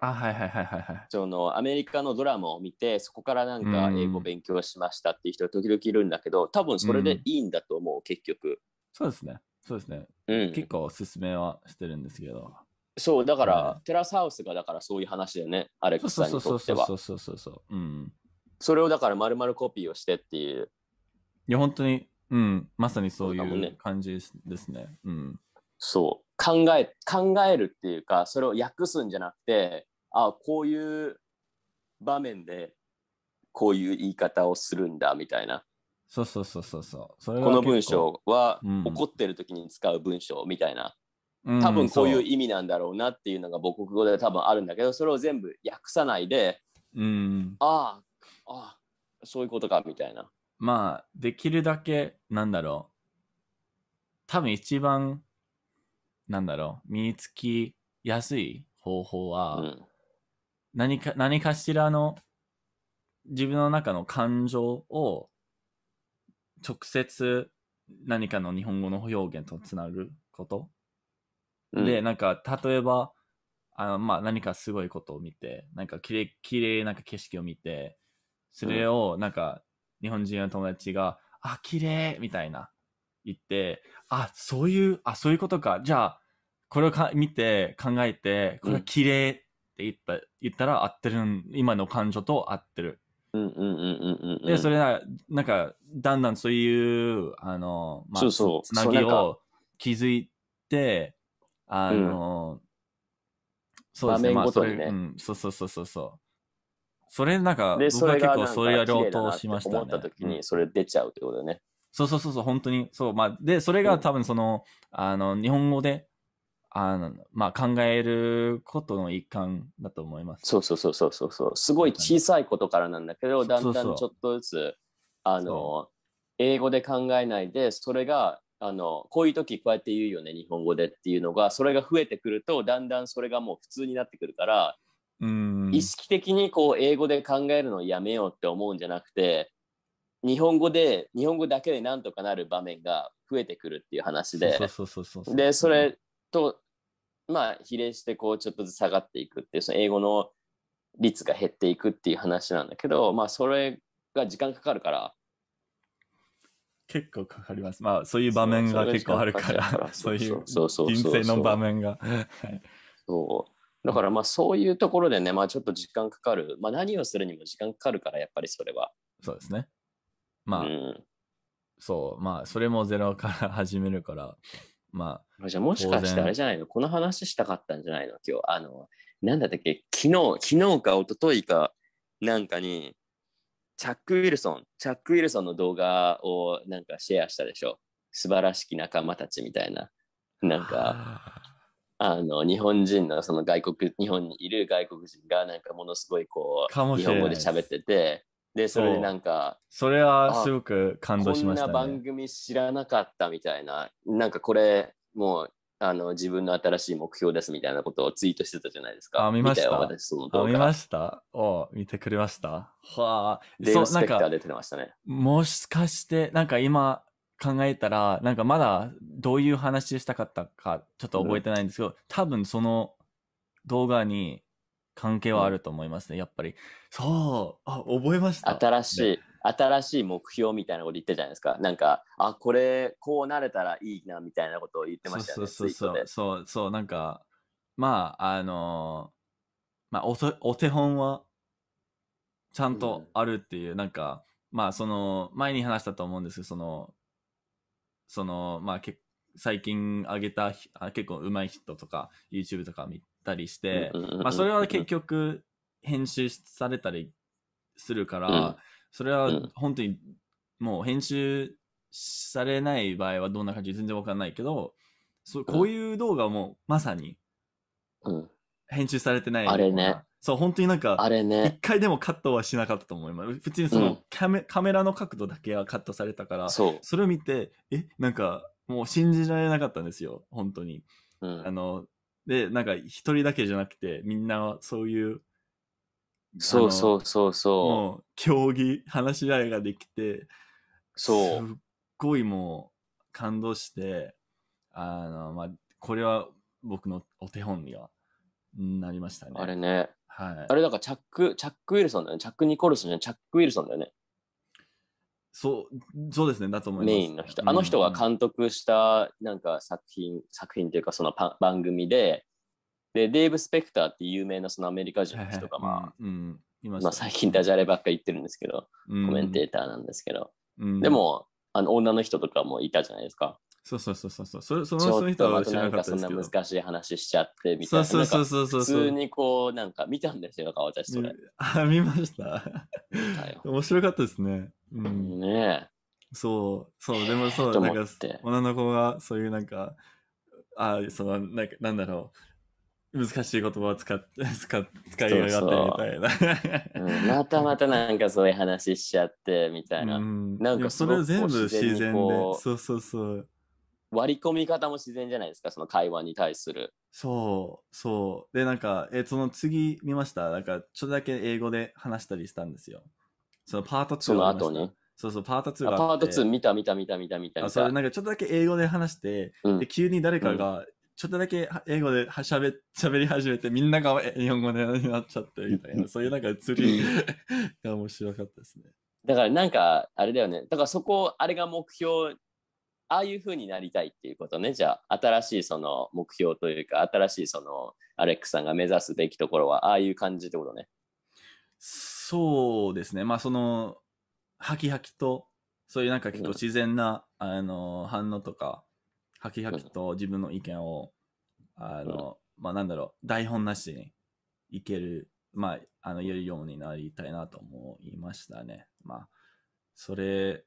あはいはいはいはいはいそのアメリカのドラマを見てそこからなんか英語勉強しましたっていう人時々いるんだけど多分それでいいんだと思う、結局そうですねそうですね、うん、結構おすすめはしてるんですけどそうだから、うん、テラスハウスがだからそういう話でねアレックスさんにとってはそうそうそうそううんそれをだからまるコピーをしてっていういや本当にうんまさにそういう感じですね、ね、うんそう考え考えるっていうかそれを訳すんじゃなくてあこういう場面でこういう言い方をするんだみたいなそうそうそうそうそうこの文章は、怒ってる時に使う文章みたいな多分こういう意味なんだろうなっていうのが母国語で多分あるんだけどそれを全部訳さないで、うん、ああそういうことかみたいなまあできるだけなんだろう多分一番なんだろう、身につきやすい方法は、うん、何か、何かしらの自分の中の感情を直接何かの日本語の表現とつなぐこと、うん、で、なんか、例えば、あの、まあ、何かすごいことを見て、なんかきれい、綺麗な景色を見て、それを、なんか、日本人の友達が、うん、あ、綺麗みたいな行って、あ、そういう、あ、そういうことか。じゃあ、これをか見て考えて、これは綺麗って言った,、言ったら合ってる、今の感情と合ってる。で、それな、なんか、だんだんそういう、あの、まあ、そうそうつなぎを気づいて、あの、うそうですね、まあ、それ、うん、そうそうそうそうそう。それなんか、僕は結構それう両方しましたね。思った時にそれ出ちゃうってことだね。うんそうそうそうそう、本当に。そう、まあ、で、それが多分その、あの、日本語で、あの、まあ、考えることの一環だと思います。そうそうそうそうそうすごい小さいことからなんだけど、だんだんちょっとずつ、あの、英語で考えないで、それが、あの、こういう時こうやって言うよね、日本語でっていうのが、それが増えてくると、だんだんそれがもう普通になってくるから、うん意識的にこう英語で考えるのをやめようって思うんじゃなくて、日本語で、日本語だけでなんとかなる場面が増えてくるっていう話で、で、それと、まあ、比例して、こう、ちょっとずつ下がっていくっていう、その英語の率が減っていくっていう話なんだけど、まあ、それが時間かかるから、結構かかります。まあ、そういう場面が結構あるから、そういう人生の場面が。そう。だからまあ、そういうところでね、まあ、ちょっと時間かかる。まあ、何をするにも時間かかるから、やっぱりそれは。そうですね。まあ、うん、そう、まあ、それもゼロから始めるから、まあ。じゃあもしかしてあれじゃないのこの話したかったんじゃないの今日。あの、なんだったっけ昨日、昨日か一昨日かなんかに、チャック・ウィルソン、チャック・ウィルソンの動画をなんかシェアしたでしょ。素晴らしき仲間たちみたいな。なんか、あの、日本人のその外国、日本にいる外国人がなんかものすごいこう、日本語で喋ってて、で、それでなんか、それはすごく感動しました、ね、こんな番組知らなかったみたいな、なんかこれ、もうあの自分の新しい目標ですみたいなことをツイートしてたじゃないですか。あ、見ました。た私その動画あ、見ましたお見てくれましたはあ。で、ーブ・スペクター出てましたね。もしかして、なんか今考えたら、なんかまだどういう話したかったかちょっと覚えてないんですけど、うん、多分その動画に関係はあると思いますね、やっぱり。そう、あ、覚えました。新しい、ね、新しい目標みたいなこと言ったじゃないですか。なんか、あ、これ、こうなれたらいいなみたいなことを言ってましたよね。そうそうそう、そう、そう、なんか、まあ、あのー、まあお、お手本は、ちゃんとあるっていう、うん、なんか、まあ、その、前に話したと思うんですけど、その、その、まあ、け最近上げた結構上手い人とか YouTube とか見たりして、まあ、それは結局編集されたりするから、それは本当にもう編集されない場合はどんな感じ全然わかんないけどそこういう動画もまさに編集されてない、あれねそう本当になんかあれね一回でもカットはしなかったと思います普通にそのカメ,、カメラの角度だけはカットされたからそれを見てえなんかもう信じられなかったんですよ本当に、あので、なんか一人だけじゃなくて、みんなそういう、そうそうそうそう。競技、話し合いができて、そう。すっごいもう感動して、あの、まあ、これは僕のお手本にはなりましたね。あれね。はい。あれなんかチャック、チャック・ウィルソンだよね。チャック・ニコルソンじゃん。チャック・ウィルソンだよね。そうそうですね、だと思います。メインの人。あの人が監督したなんか作品、作品というかそのパ番組で、で、デーブ・スペクターって有名なそのアメリカ人の人が、まあ、まあ、最近ダジャレばっか言ってるんですけど、コメンテーターなんですけど、でも、あの女の人とかもいたじゃないですか。そうそうそうそう。そそのそ人は知らなかったですけど。そんな難しい話しちゃってみたいな。そうそうそうそう普通にこう、なんか見たんですよ、私それ。あ、見ました。面白かったですね。うん。ねそう、そう、でもそう、なんか、女の子がそういうなんか、あその、なんか、なんだろう、難しい言葉を使って、[laughs] 使使いやがってみたいなうん。またまたなんかそういう話しちゃって、みたいな。うん、なんかそれ全部自然で、そうそうそう。割り込み方も自然じゃないですか、その会話に対する。そう、そう。で、なんか、え、その次見ました。なんか、ちょっとだけ英語で話したりしたんですよ。そのパート2その後ね。そうそう、パート2があパート2見た見た見た見た見たた。あそれなんかちょっとだけ英語で話して、うん、で急に誰かがちょっとだけ英語でしゃべり始めて、みんなが日本語でなっちゃってみたいな、そういうなんか映りが面白かったですね。だからなんか、あれだよね。だからそこ、あれが目標、ああいうふうになりたいっていうことね。じゃあ、新しいその目標というか、新しいそのアレックさんが目指すべきところは、ああいう感じってことね。そうですね。まあ、その、ハキハキと、そういうなんか結構自然な、あの、反応とか、ハキハキと自分の意見を、あの、まあ、なんだろう、台本なしにいける、まあ、あの、言えるようになりたいなと思いましたね。まあ、それ、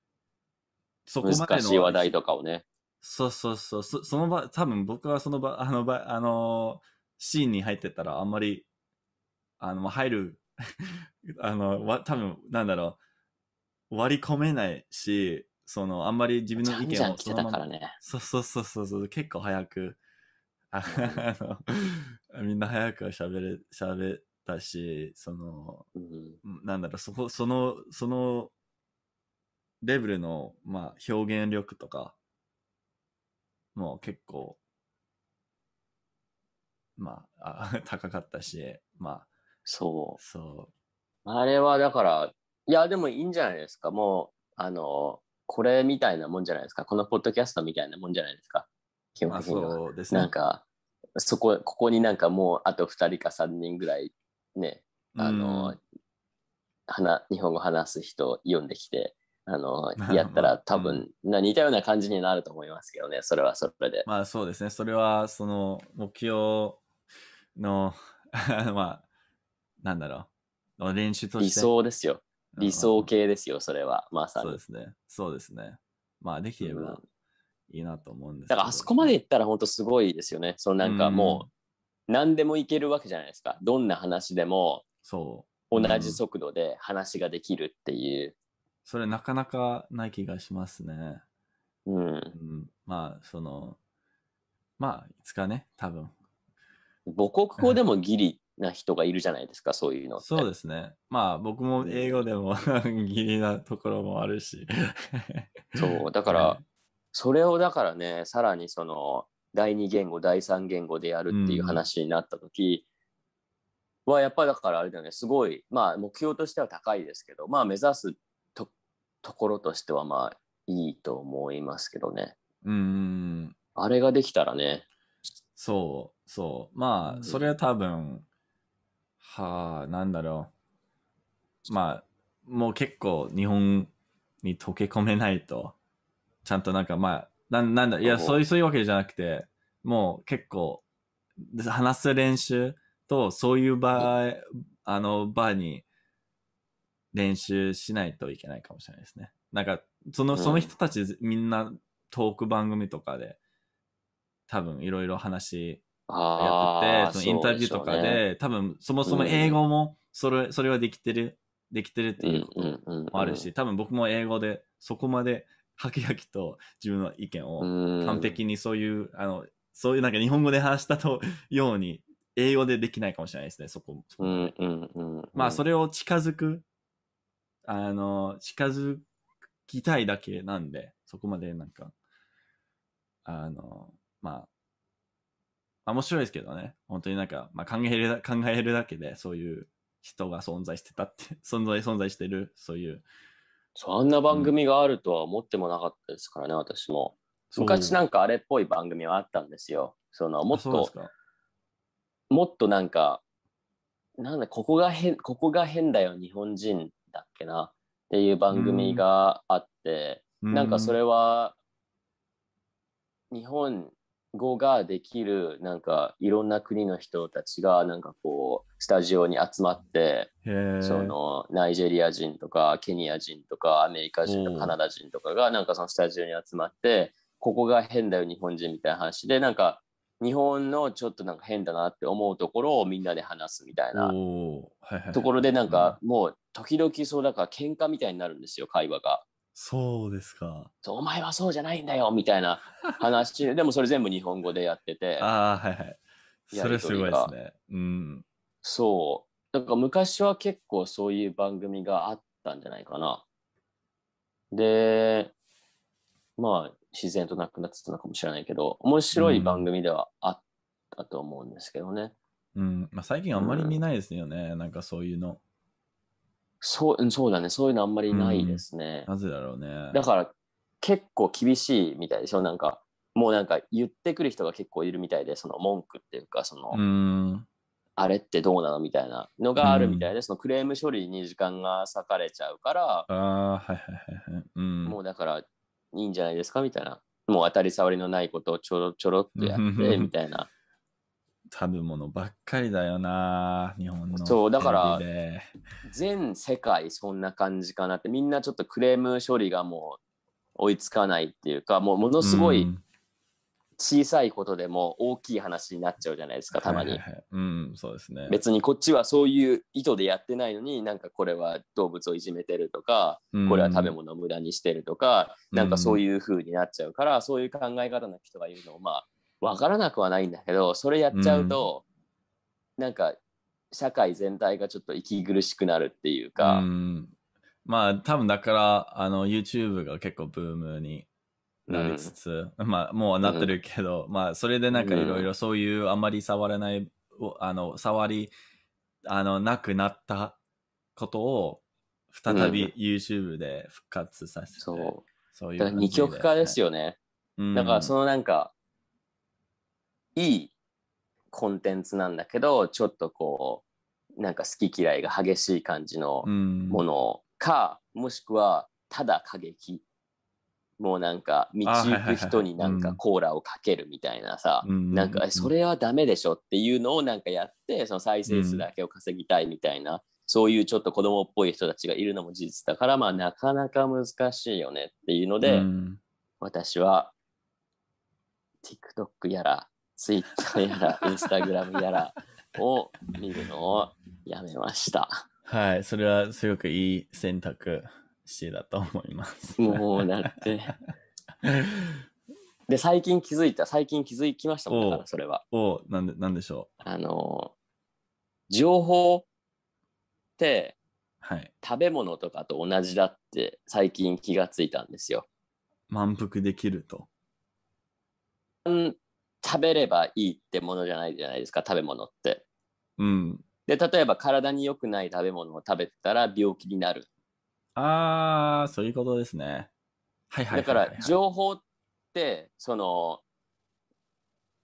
そこまでの。難しい話題とかをね。そうそうそう、そその場、多分僕はその場、あの場、あのシーンに入ってたらあんまり、あの、入るあの、わ、多分、なんだろう、割り込めないし、その、あんまり自分の意見を聞ゃ来てたからね。そうそうそうそうそう、結構早く、[laughs] あの、みんな早く喋れ、喋ったし、その、うん、なんだろう、そこ、その、その、レベルの、まあ、表現力とか、もう結構、まあ、あ [laughs] 高かったし、まあ、そう。そあれはだから、いや、でもいいんじゃないですか。もう、あの、これみたいなもんじゃないですか。このポッドキャストみたいなもんじゃないですか。基本的には。そうですね。なんか、そこ、ここになんかもうあと2人か3人ぐらいね、あの、話日本語話す人読んできて、あの、[laughs] やったら多分、な似たような感じになると思いますけどね、それはそれで。まあそうですね、それはその目標の [laughs] まあ、なんだろう。練習として。理想ですよ。理想系ですよ、それは。まさに。そうですね。そうですね。まあ、できればいいなと思うんです、うん、だから、あそこまでいったら本当すごいですよね。そのなんかもう、何でもいけるわけじゃないですか。どんな話でも、そう。同じ速度で話ができるっていう。それなかなかない気がしますね。うん、うん、まあ、その、まあ、いつかね、多分。母国語でもギリな人がいるじゃないですか、そういうのそうですね。まあ僕も英語でも [laughs] ギリなところもあるし。そう、だから、それをだからね、さらにその第2言語、第3言語でやるっていう話になった時は、やっぱりだからあれだよね、すごい、まあ目標としては高いですけど、まあ目指すとところとしてはまあいいと思いますけどね。うん。あれができたらね。そう、そう。まあ、それは多分、はあ、なんだろう。まあ、もう結構日本に溶け込めないと、ちゃんとなんかまあ、ななんだ、いや、そういう、そういうわけじゃなくて、もう結構、話す練習と、そういう場、合、あの、場に練習しないといけないかもしれないですね。なんか、その、その人たちみんなトーク番組とかで、多分いろいろ話やってて、そのインタビューとかで、でね、多分そもそも英語もそれ,、それはできてる、できてるっていうこともあるし、多分僕も英語でそこまではきはきと自分の意見を完璧にそういう、あの、そういうなんか日本語で話したとように英語でできないかもしれないですね、そこ。うんうんうん、まあ、それを近づく、あの、近づきたいだけなんで、そこまでなんか、あの、まあ、面白いですけどね。本当になんか、まあ、考える、考えるだけで、そういう人が存在してたって、[laughs] 存在、存在してる、そういう。そう、あんな番組があるとは思ってもなかったですからね、うん、私も。昔なんかあれっぽい番組はあったんですよ。その、もっと、もっとなんか、なんだ、ここが変、ここが変だよ、日本人だっけな、っていう番組があって、うん、なんかそれは、日本語ができるなんかいろんな国の人たちがなんかこうスタジオに集まってそのナイジェリア人とかケニア人とかアメリカ人とかカナダ人とかがなんかそのスタジオに集まって、ここが変だよ日本人みたいな話でなんか日本のちょっとなんか変だなって思うところをみんなで話すみたいなところでなんかもう時々そうだから喧嘩みたいになるんですよ会話が。そうですか。そうお前はそうじゃないんだよみたいな話 [laughs] でもそれ全部日本語でやっててああ、はいはい。それすごいですね。うん。そうだから昔は結構そういう番組があったんじゃないかなでまあ自然となくなってたのかもしれないけど面白い番組ではあったと思うんですけどね、うん。まあ、最近あんまり見ないですよね。なんかそういうの。そう、そうだね。そういうのあんまりないですね。なぜだろうね。だから結構厳しいみたいでしょ。なんか、もうなんか言ってくる人が結構いるみたいで、その文句っていうか、その、あれってどうなのみたいなのがあるみたいで、そのクレーム処理に時間が割かれちゃうから、ああ、はいはいはいはい。もうだから、いいんじゃないですかみたいな。もう当たり障りのないことをちょろちょろっとやって、[laughs] みたいな。食べ物ばっかりだよな日本のそうだから全世界そんな感じかなってみんなちょっとクレーム処理がもう追いつかないっていうかもうものすごい小さいことでも大きい話になっちゃうじゃないですかたまに、はいはいはい、うんそうですね別にこっちはそういう意図でやってないのになんかこれは動物をいじめてるとかこれは食べ物を無駄にしてるとか、なんかそういう風になっちゃうからそういう考え方の人がいるのをまあ分からなくはないんだけどそれやっちゃうと、うん、なんか社会全体がちょっと息苦しくなるっていうか、うん、まあ多分だからあの YouTube が結構ブームになりつつ、うん、まあもうなってるけど、うん、まあそれでなんかいろいろそういうあんまり触れない、あの触りあのなくなったことを再び YouTube で復活させて、そうそういう二極化ですよね、だからそのなんかいいコンテンツなんだけどちょっとこうなんか好き嫌いが激しい感じのものか、うん、もしくはただ過激もうなんか道行く人になんかコーラをかけるみたいなさ、なんかそれはダメでしょっていうのをなんかやってその再生数だけを稼ぎたいみたいな、うん、そういうちょっと子供っぽい人たちがいるのも事実だからまあなかなか難しいよねっていうので、うん、私は TikTok やらツイッター [laughs] やら、インスタグラムやらを見るのをやめました。はい、それはすごくいい選択肢だと思います。もうだって。[laughs] で、最近気づいた、最近気づきましたもん、だからそれは。おなんで、なんでしょう。あの、情報って、はい、食べ物とかと同じだって最近気がついたんですよ。満腹できると。食べればいいってものじゃないじゃないですか食べ物って。うん、で例えば体に良くない食べ物を食べてたら病気になる。あーそういうことですね。はいはい、だから情報ってその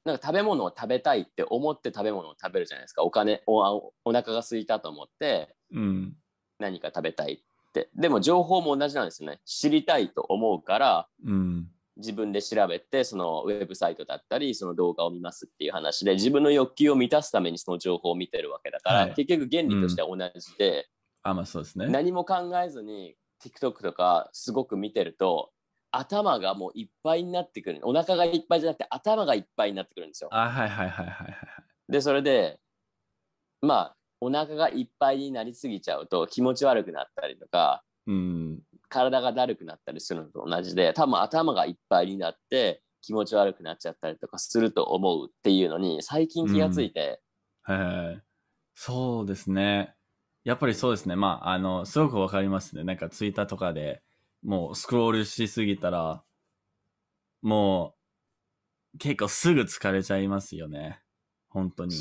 なんか食べ物を食べたいって思って食べ物を食べるじゃないですかお金おお腹が空いたと思って、うん、何か食べたいってでも情報も同じなんですよね知りたいと思うから、うん、自分で調べてそのウェブサイトだったりその動画を見ますっていう話で自分の欲求を満たすためにその情報を見てるわけだから、はい、結局原理としては同じで、あまあそうですね、何も考えずに TikTok とかすごく見てると頭がもういっぱいになってくるお腹がいっぱいじゃなくて頭がいっぱいになってくるんですよ。あはいはいはいはいはい。でそれでまあお腹がいっぱいになりすぎちゃうと気持ち悪くなったりとか、うん、体がだるくなったりするのと同じで多分頭がいっぱいになって気持ち悪くなっちゃったりとかすると思うっていうのに最近気がついて、うん、そうですねやっぱりそうですねまああのすごくわかりますねなんかツイッターとかでもうスクロールしすぎたらもう結構すぐ疲れちゃいますよね本当に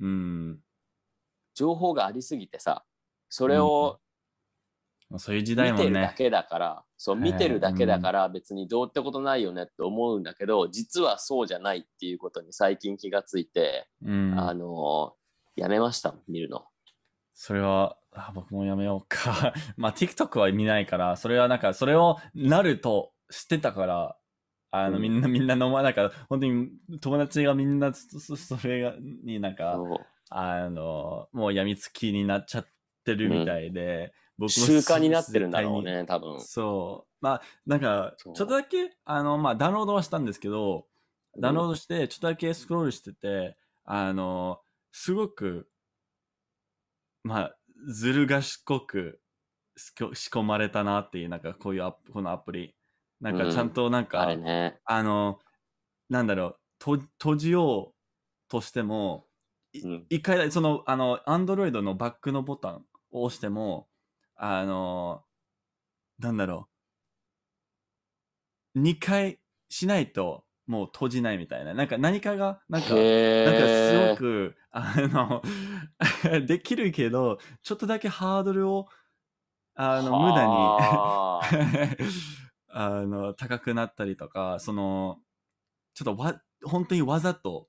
うん情報がありすぎてさそれをそういう時代もね。見てるだけだから、そう見てるだけだから別にどうってことないよねって思うんだけど、実はそうじゃないっていうことに最近気がついて、うん、あのやめました見るの。それは、あ僕もやめようか。[laughs] まあ TikTok は見ないから、それはなんか、それをなると知ってたから、あの、うん、みんな、みんな飲まなかった。本当に友達がみんなそ、れが、になんか、あの、もうやみつきになっちゃってるみたいで、うん僕習慣になってるんだろうね、多分。そう。まあ、なんか、ちょっとだけ、あの、まあ、ダウンロードはしたんですけど、ダウンロードして、ちょっとだけスクロールしてて、あの、すごく、まあ、ずる賢く仕込まれたなっていう、なんかこういうアこのアプリ。なんかちゃんとなんか、うんあね、あの、なんだろう、と閉じようとしても、一、うん、回、その、あの、アンドロイドのバックのボタンを押しても、あの、なんだろう。2回しないと、もう閉じないみたいな。なんか何かが、なんか、なんかすごく、あの、[laughs] できるけど、ちょっとだけハードルを、あの、無駄に [laughs] あの、高くなったりとか、その、ちょっとわ、本当にわざと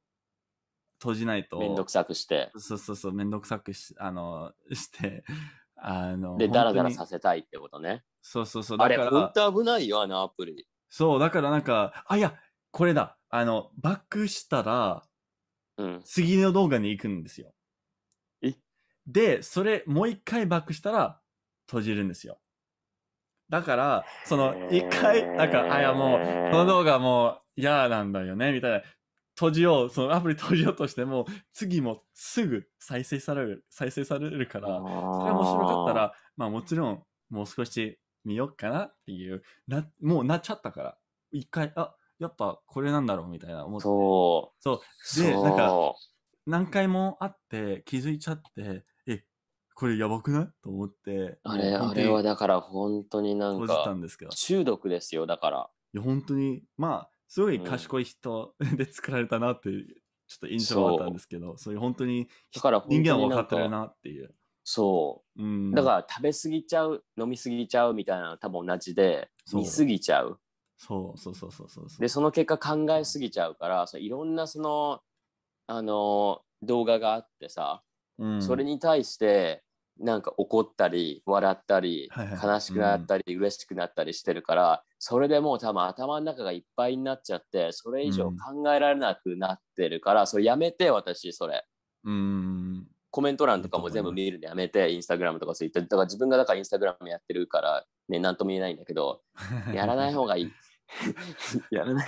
閉じないと。めんどくさくして。そうそうそう、めんどくさくし、あの、して、あので、ダラダラさせたいってことね。そうそうそう。あれ、本当危ないよ、あのアプリ。そう、だからなんか、あ、いや、これだ。あの、バックしたら、うん、次の動画に行くんですよ。えで、それ、もう一回バックしたら、閉じるんですよ。だから、その、一回、なんか、あ、いや、もう、この動画もう嫌なんだよね、みたいな。閉じよう、そのアプリ閉じようとしても、次もすぐ再生される、再生されるから、それが面白かったら、まあもちろん、もう少し見よっかなっていう、な、もうなっちゃったから、一回、あ、やっぱこれなんだろうみたいな思って。そう。そう。で、なんか、何回も会って気づいちゃって、え、これやばくないと思って。あれ、あれはだから本当になんか、中毒ですよ、だから。いや、本当に、まあ、すごい賢い人 [laughs] で作られたなっていう、ちょっと印象があったんですけど、そういう本当にだから本当人間は分かってるなっていう。そうん、だから食べ過ぎちゃう、飲み過ぎちゃうみたいなの多分同じで、見過ぎちゃう。そうそうそうそうそうそう。で、その結果考えすぎちゃうから、そういろんなその、あの、動画があってさ、うん、それに対して、なんか怒ったり笑ったり悲しくなったり、嬉しくなったりしてるから、それでもう多分頭の中がいっぱいになっちゃってそれ以上考えられなくなってるから、それやめて私それ。うんコメント欄とかも全部見るのやめて、インスタグラムとかそういった、だから自分がだからインスタグラムやってるから、ね、何とも言えないんだけど、[laughs] やらない方がいい。[laughs] やらない、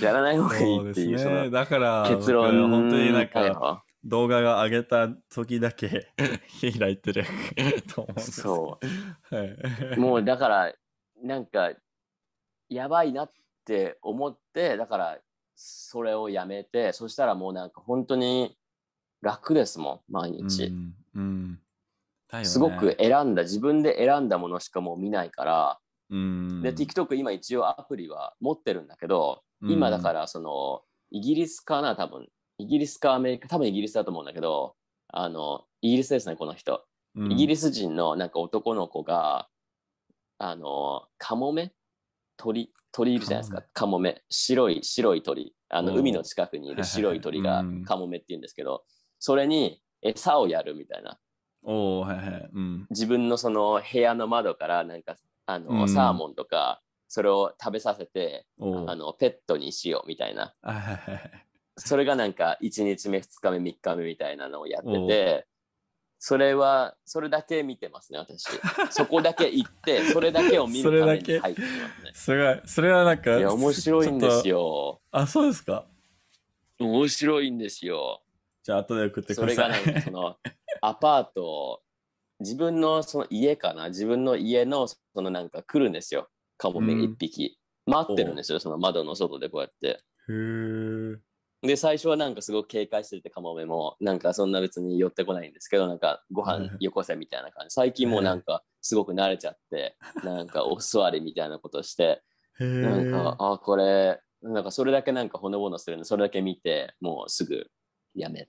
やらない方がいいっていう、ね、だから、結論。本当になんか、動画が上げた時だけ開いてると思うんですそう、はい、もうだからなんかやばいなって思ってだからそれをやめてそしたらもうなんか本当に楽ですもん毎日、うんうんね、すごく選んだ自分で選んだものしかもう見ないから、うん、で TikTok 今一応アプリは持ってるんだけど、今だからそのイギリスかな多分イギリスかアメリカ、多分イギリスだと思うんだけど、あの、イギリスですね、この人。イギリス人のなんか男の子が、あの、カモメ鳥、鳥いるじゃないですか、カモメ。白い、白い鳥。あの、海の近くにいる白い鳥が [laughs] カモメって言うんですけど、それに餌をやるみたいな。おはいはい自分のその部屋の窓からなんかあの、サーモンとかそれを食べさせてあのペットにしようみたいなそれがなんか1日目2日目3日目みたいなのをやっててそれはそれだけ見てますね私 [laughs] そこだけ行ってそれだけを見るために入ってますねすごいそれはなんかいや面白いんですよあそうですか面白いんですよじゃあ後で送ってくださいそれがなんかその [laughs] アパート自分のその家かな自分の家のそのなんか来るんですよカモメ一1匹、うん、待ってるんですよその窓の外でこうやってへえで、最初はなんかすごく警戒してて、カモメも、なんかそんな別に寄ってこないんですけど、なんかご飯よこせみたいな感じ。最近もなんかすごく慣れちゃって、なんかお座りみたいなことして、なんか、あ、これ、なんかそれだけなんかほのぼのするの、それだけ見て、もうすぐやめ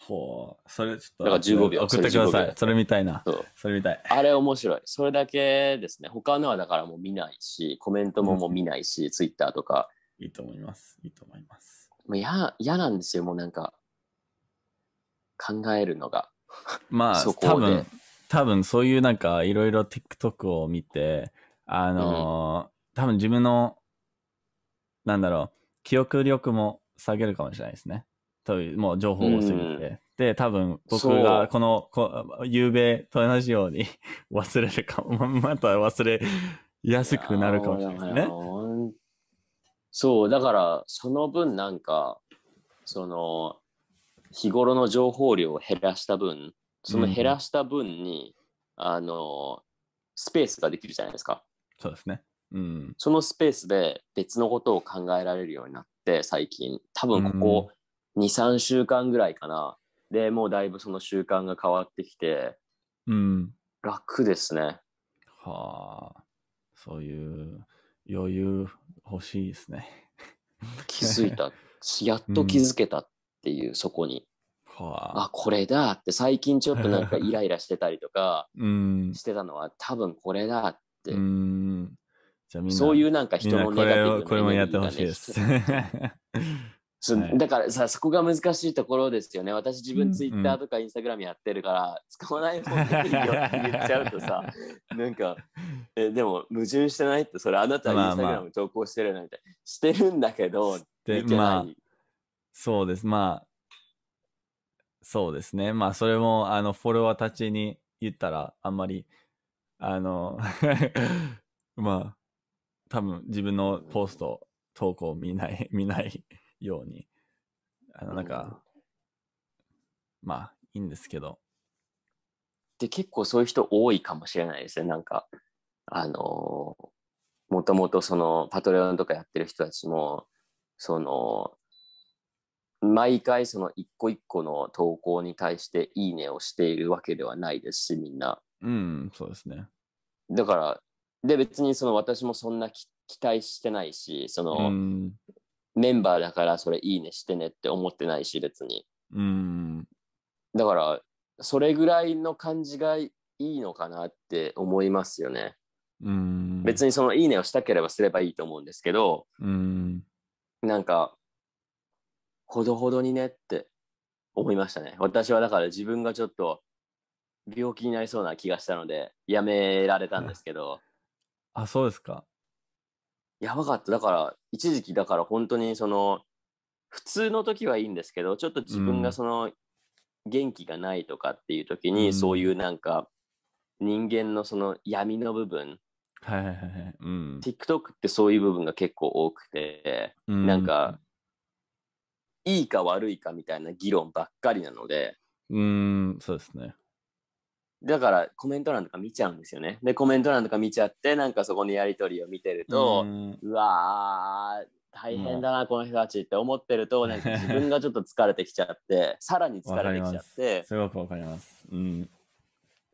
ほう、それちょっと。だから15秒。送ってください。それみたいな。それみたい。あれ面白い。それだけですね。他のはだからもう見ないし、コメントももう見ないし、ツイッターとか。いいと思います。いいと思います。もう嫌、嫌なんですよ、もうなんか、考えるのが。まあ、[laughs] 多分、多分そういうなんか、いろいろ TikTok を見て、あのー、うん、多分自分の、なんだろう、記憶力も下げるかもしれないですね。というもう情報を過ぎて。うん、で、多分僕がこの、こゆうべと同じように [laughs] 忘れるかも、また忘れやすくなるかもしれないですね。そうだからその分なんかその日頃の情報量を減らした分その減らした分に、うん、あのスペースができるじゃないですかそうですね、うん、そのスペースで別のことを考えられるようになって最近多分ここ23、週間ぐらいかなでもうだいぶその習慣が変わってきて、うん、楽ですねはあそういう余裕欲しいですね。気づいた。[laughs] やっと気づけたっていう、うん、そこに。あ、これだって最近ちょっとなんかイライラしてたりとか [laughs] してたのはうん、多分これだって。うんじゃそういうなんか人のネガティブな、ね、これもやってほしいです。[laughs] そはいだからさそこが難しいところですよね私自分ツイッターとかインスタグラムやってるから使わない方がいいよって言っちゃうとさ [laughs] なんかえでも矛盾してないってそれあなたインスタグラム投稿してるなんみたいなしてるんだけど見てない、まあそうですまあそうですねまあそれもあのフォロワーたちに言ったらあんまりあの [laughs] まあ多分自分のポスト投稿見ない見ないように、あの、なんか、まあ、いいんですけど。で、結構そういう人多いかもしれないですね。なんか、あのー、もともとその、パトレオンとかやってる人たちも、その、毎回その一個一個の投稿に対していいねをしているわけではないですし、みんな。うん、そうですね。だから、で別にその私もそんな期待してないし、その、うん、メンバーだからそれいいねしてねって思ってないし別に。うん。だからそれぐらいの感じがいいのかなって思いますよね。うん別にそのいいねをしたければすればいいと思うんですけど、うんなんか、ほどほどにねって思いましたね。私はだから自分がちょっと病気になりそうな気がしたので、やめられたんですけど。[laughs] あ、そうですか。やばかった。だから、一時期、だから本当にその、普通の時はいいんですけど、ちょっと自分がその、元気がないとかっていう時に、うん、そういうなんか、人間のその闇の部分、はいはいはい。うん、TikTok ってそういう部分が結構多くて、うん、なんか、いいか悪いかみたいな議論ばっかりなので、うん、そうですね。だからコメント欄とか見ちゃうんですよね。で、コメント欄とか見ちゃって、なんかそこのやり取りを見てると、うわー、大変だな、この人たちって思ってると、なんか [laughs] 自分がちょっと疲れてきちゃって、さらに疲れてきちゃって。すごくわかります。うん。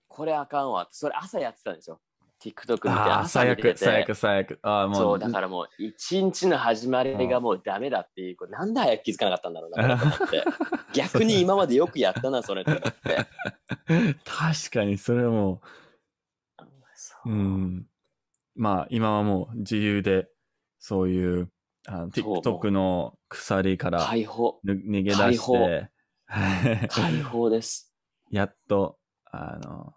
これあかんわ。それ朝やってたんですよ。TikTok 見最悪、最悪、最悪。ああ、もう。そう、だからもう、一日の始まりがもうダメだっていう、これなんで早く気づかなかったんだろうなって。[laughs] 逆に今までよくやったな、それってって。確かに、それはもうん。まあ、今はもう自由で、そういう、あの TikTok の鎖から解放、逃げ出解し放て、解放です。[laughs] やっと、あの、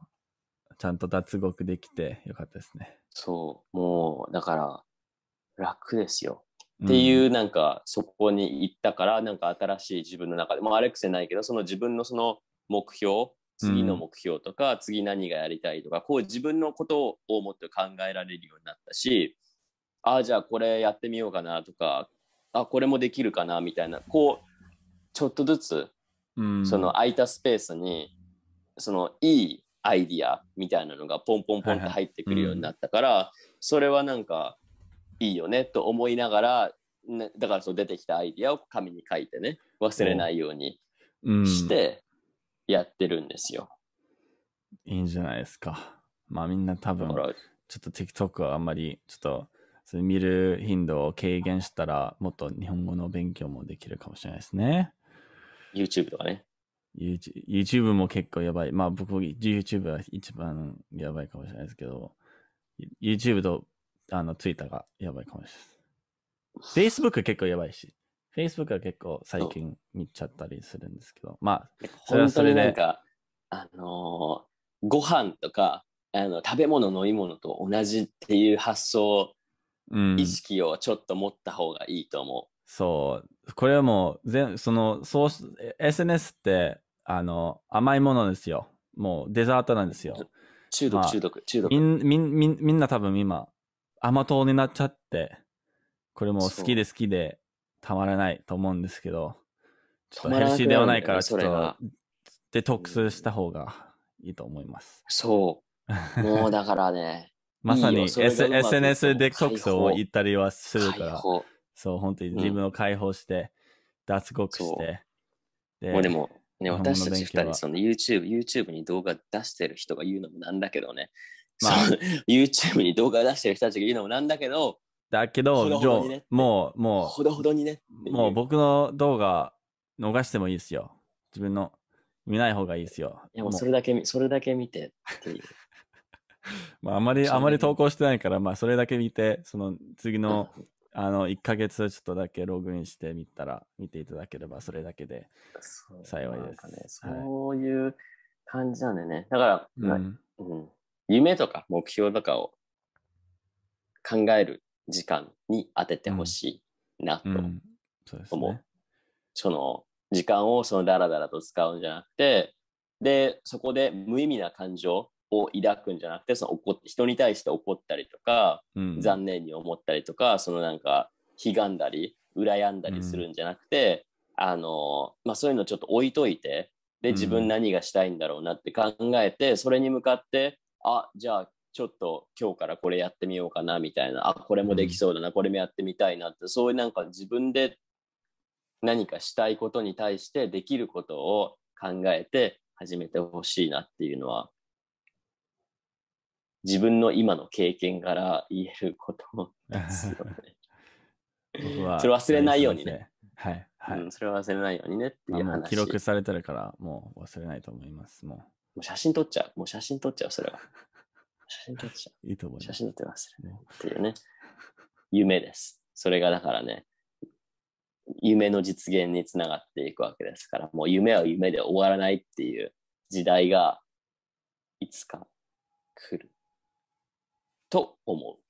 ちゃんと脱獄できてよかったですね。そう、もう、だから、楽ですよ。っていう、なんか、そこに行ったから、なんか新しい自分の中で、もうアレックスじゃないけど、その自分のその目標、次の目標とか、うん、次何がやりたいとか、こう自分のことをもっと考えられるようになったし、ああ、じゃあこれやってみようかなとか、あ、これもできるかなみたいな、こう、ちょっとずつ、その空いたスペースに、そのいいアイディアみたいなのがポンポンポンって入ってくるようになったから、それはなんかいいよねと思いながら、ね、だからそう出てきたアイディアを紙に書いてね忘れないようにしてやってるんですよ。いいんじゃないですか。まあみんな多分、ちょっと TikTok はあんまり、ちょっと、それ見る頻度を軽減したら、もっと日本語の勉強もできるかもしれないですね。YouTube とかね。YouTube, も結構やばい。まあ僕、YouTube は一番やばいかもしれないですけど、YouTube とあの Twitter がやばいかもしれない。Facebook 結構やばいし、Facebook は結構最近見ちゃったりするんですけど、まあ、それはそれで。なんか、あのー、ご飯とかあの食べ物、飲み物と同じっていう発想、うん、意識をちょっと持った方がいいと思う。そう。これはもう、その、う、SNS って、あの、甘いものですよ。もうデザートなんですよ。中毒、中毒、中毒。みん、みん、みんみんな多分今、甘党になっちゃって、これも好きで好きでたまらないと思うんですけど、ちょっとヘルシーではないから、ちょっとデトックスした方がいいと思います。そう。[laughs] もうだからね。まさに SNS デトックスを言ったりはするから、そう、本当に自分を解放して、脱獄して。でもうでも、ね、私たち2人、その YouTube、YouTube に動画出してる人が言うのもなんだけどね。まあ、[laughs] YouTube に動画出してる人たちが言うのもなんだけど、だけど、もう、もう、ほどほどにね。もう僕の動画逃してもいいですよ。自分の見ない方がいいですよ。いや、もうそれだけ、それだけ見てっていう。[laughs] まあ、あまり、あまり投稿してないから、まあ、それだけ見て、その次のあの、1ヶ月ちょっとだけログインしてみたら、見ていただければそれだけで幸いです。そうね、そういう感じなんでね。だから、うん、うん、夢とか目標とかを考える時間に当ててほしいなと思う。うんうん、そ、ね、その時間をそのダラダラと使うんじゃなくて、で、そこで無意味な感情を抱くんじゃなくてその怒人に対して怒ったりとか、うん、残念に思ったりとかそのなんか悲願だり羨んだりするんじゃなくて、うん、あのまあ、そういうのちょっと置いといてで自分何がしたいんだろうなって考えて、それに向かってあじゃあちょっと今日からこれやってみようかなみたいなあこれもできそうだな、これもやってみたいなってそういうなんか自分で何かしたいことに対してできることを考えて始めてほしいなっていうのは自分の今の経験から言えることですよね。[laughs] それ忘れないようにね。はい、はい、うん。それ忘れないようにねっていう話。記録されてるから、もう忘れないと思います。もう。もう写真撮っちゃう。もう写真撮っちゃう、それは。写真撮っちゃう。いいと思います。写真撮って忘れないっていうね。夢です。それがだからね、夢の実現につながっていくわけですから、もう夢は夢で終わらないっていう時代がいつか来る。と思う。